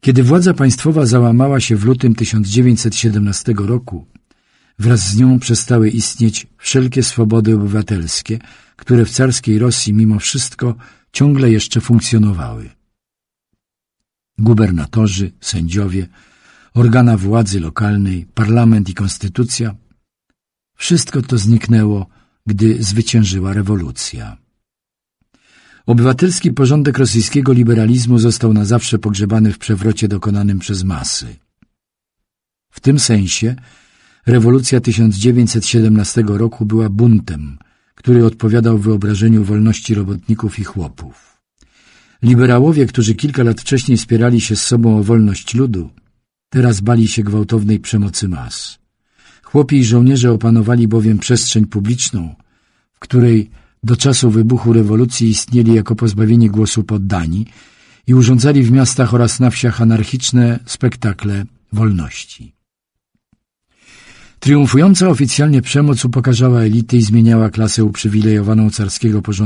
Kiedy władza państwowa załamała się w lutym 1917 roku, wraz z nią przestały istnieć wszelkie swobody obywatelskie, które w carskiej Rosji mimo wszystko ciągle jeszcze funkcjonowały. Gubernatorzy, sędziowie, organa władzy lokalnej, parlament i konstytucja wszystko to zniknęło, gdy zwyciężyła rewolucja. Obywatelski porządek rosyjskiego liberalizmu został na zawsze pogrzebany w przewrocie dokonanym przez masy. W tym sensie rewolucja 1917 roku była buntem, który odpowiadał wyobrażeniu wolności robotników i chłopów. Liberałowie, którzy kilka lat wcześniej spierali się z sobą o wolność ludu, teraz bali się gwałtownej przemocy mas. Chłopi i żołnierze opanowali bowiem przestrzeń publiczną, w której do czasu wybuchu rewolucji istnieli jako pozbawieni głosu poddani i urządzali w miastach oraz na wsiach anarchiczne spektakle wolności. Triumfująca oficjalnie przemoc upokarzała elity i zmieniała klasę uprzywilejowaną carskiego porządku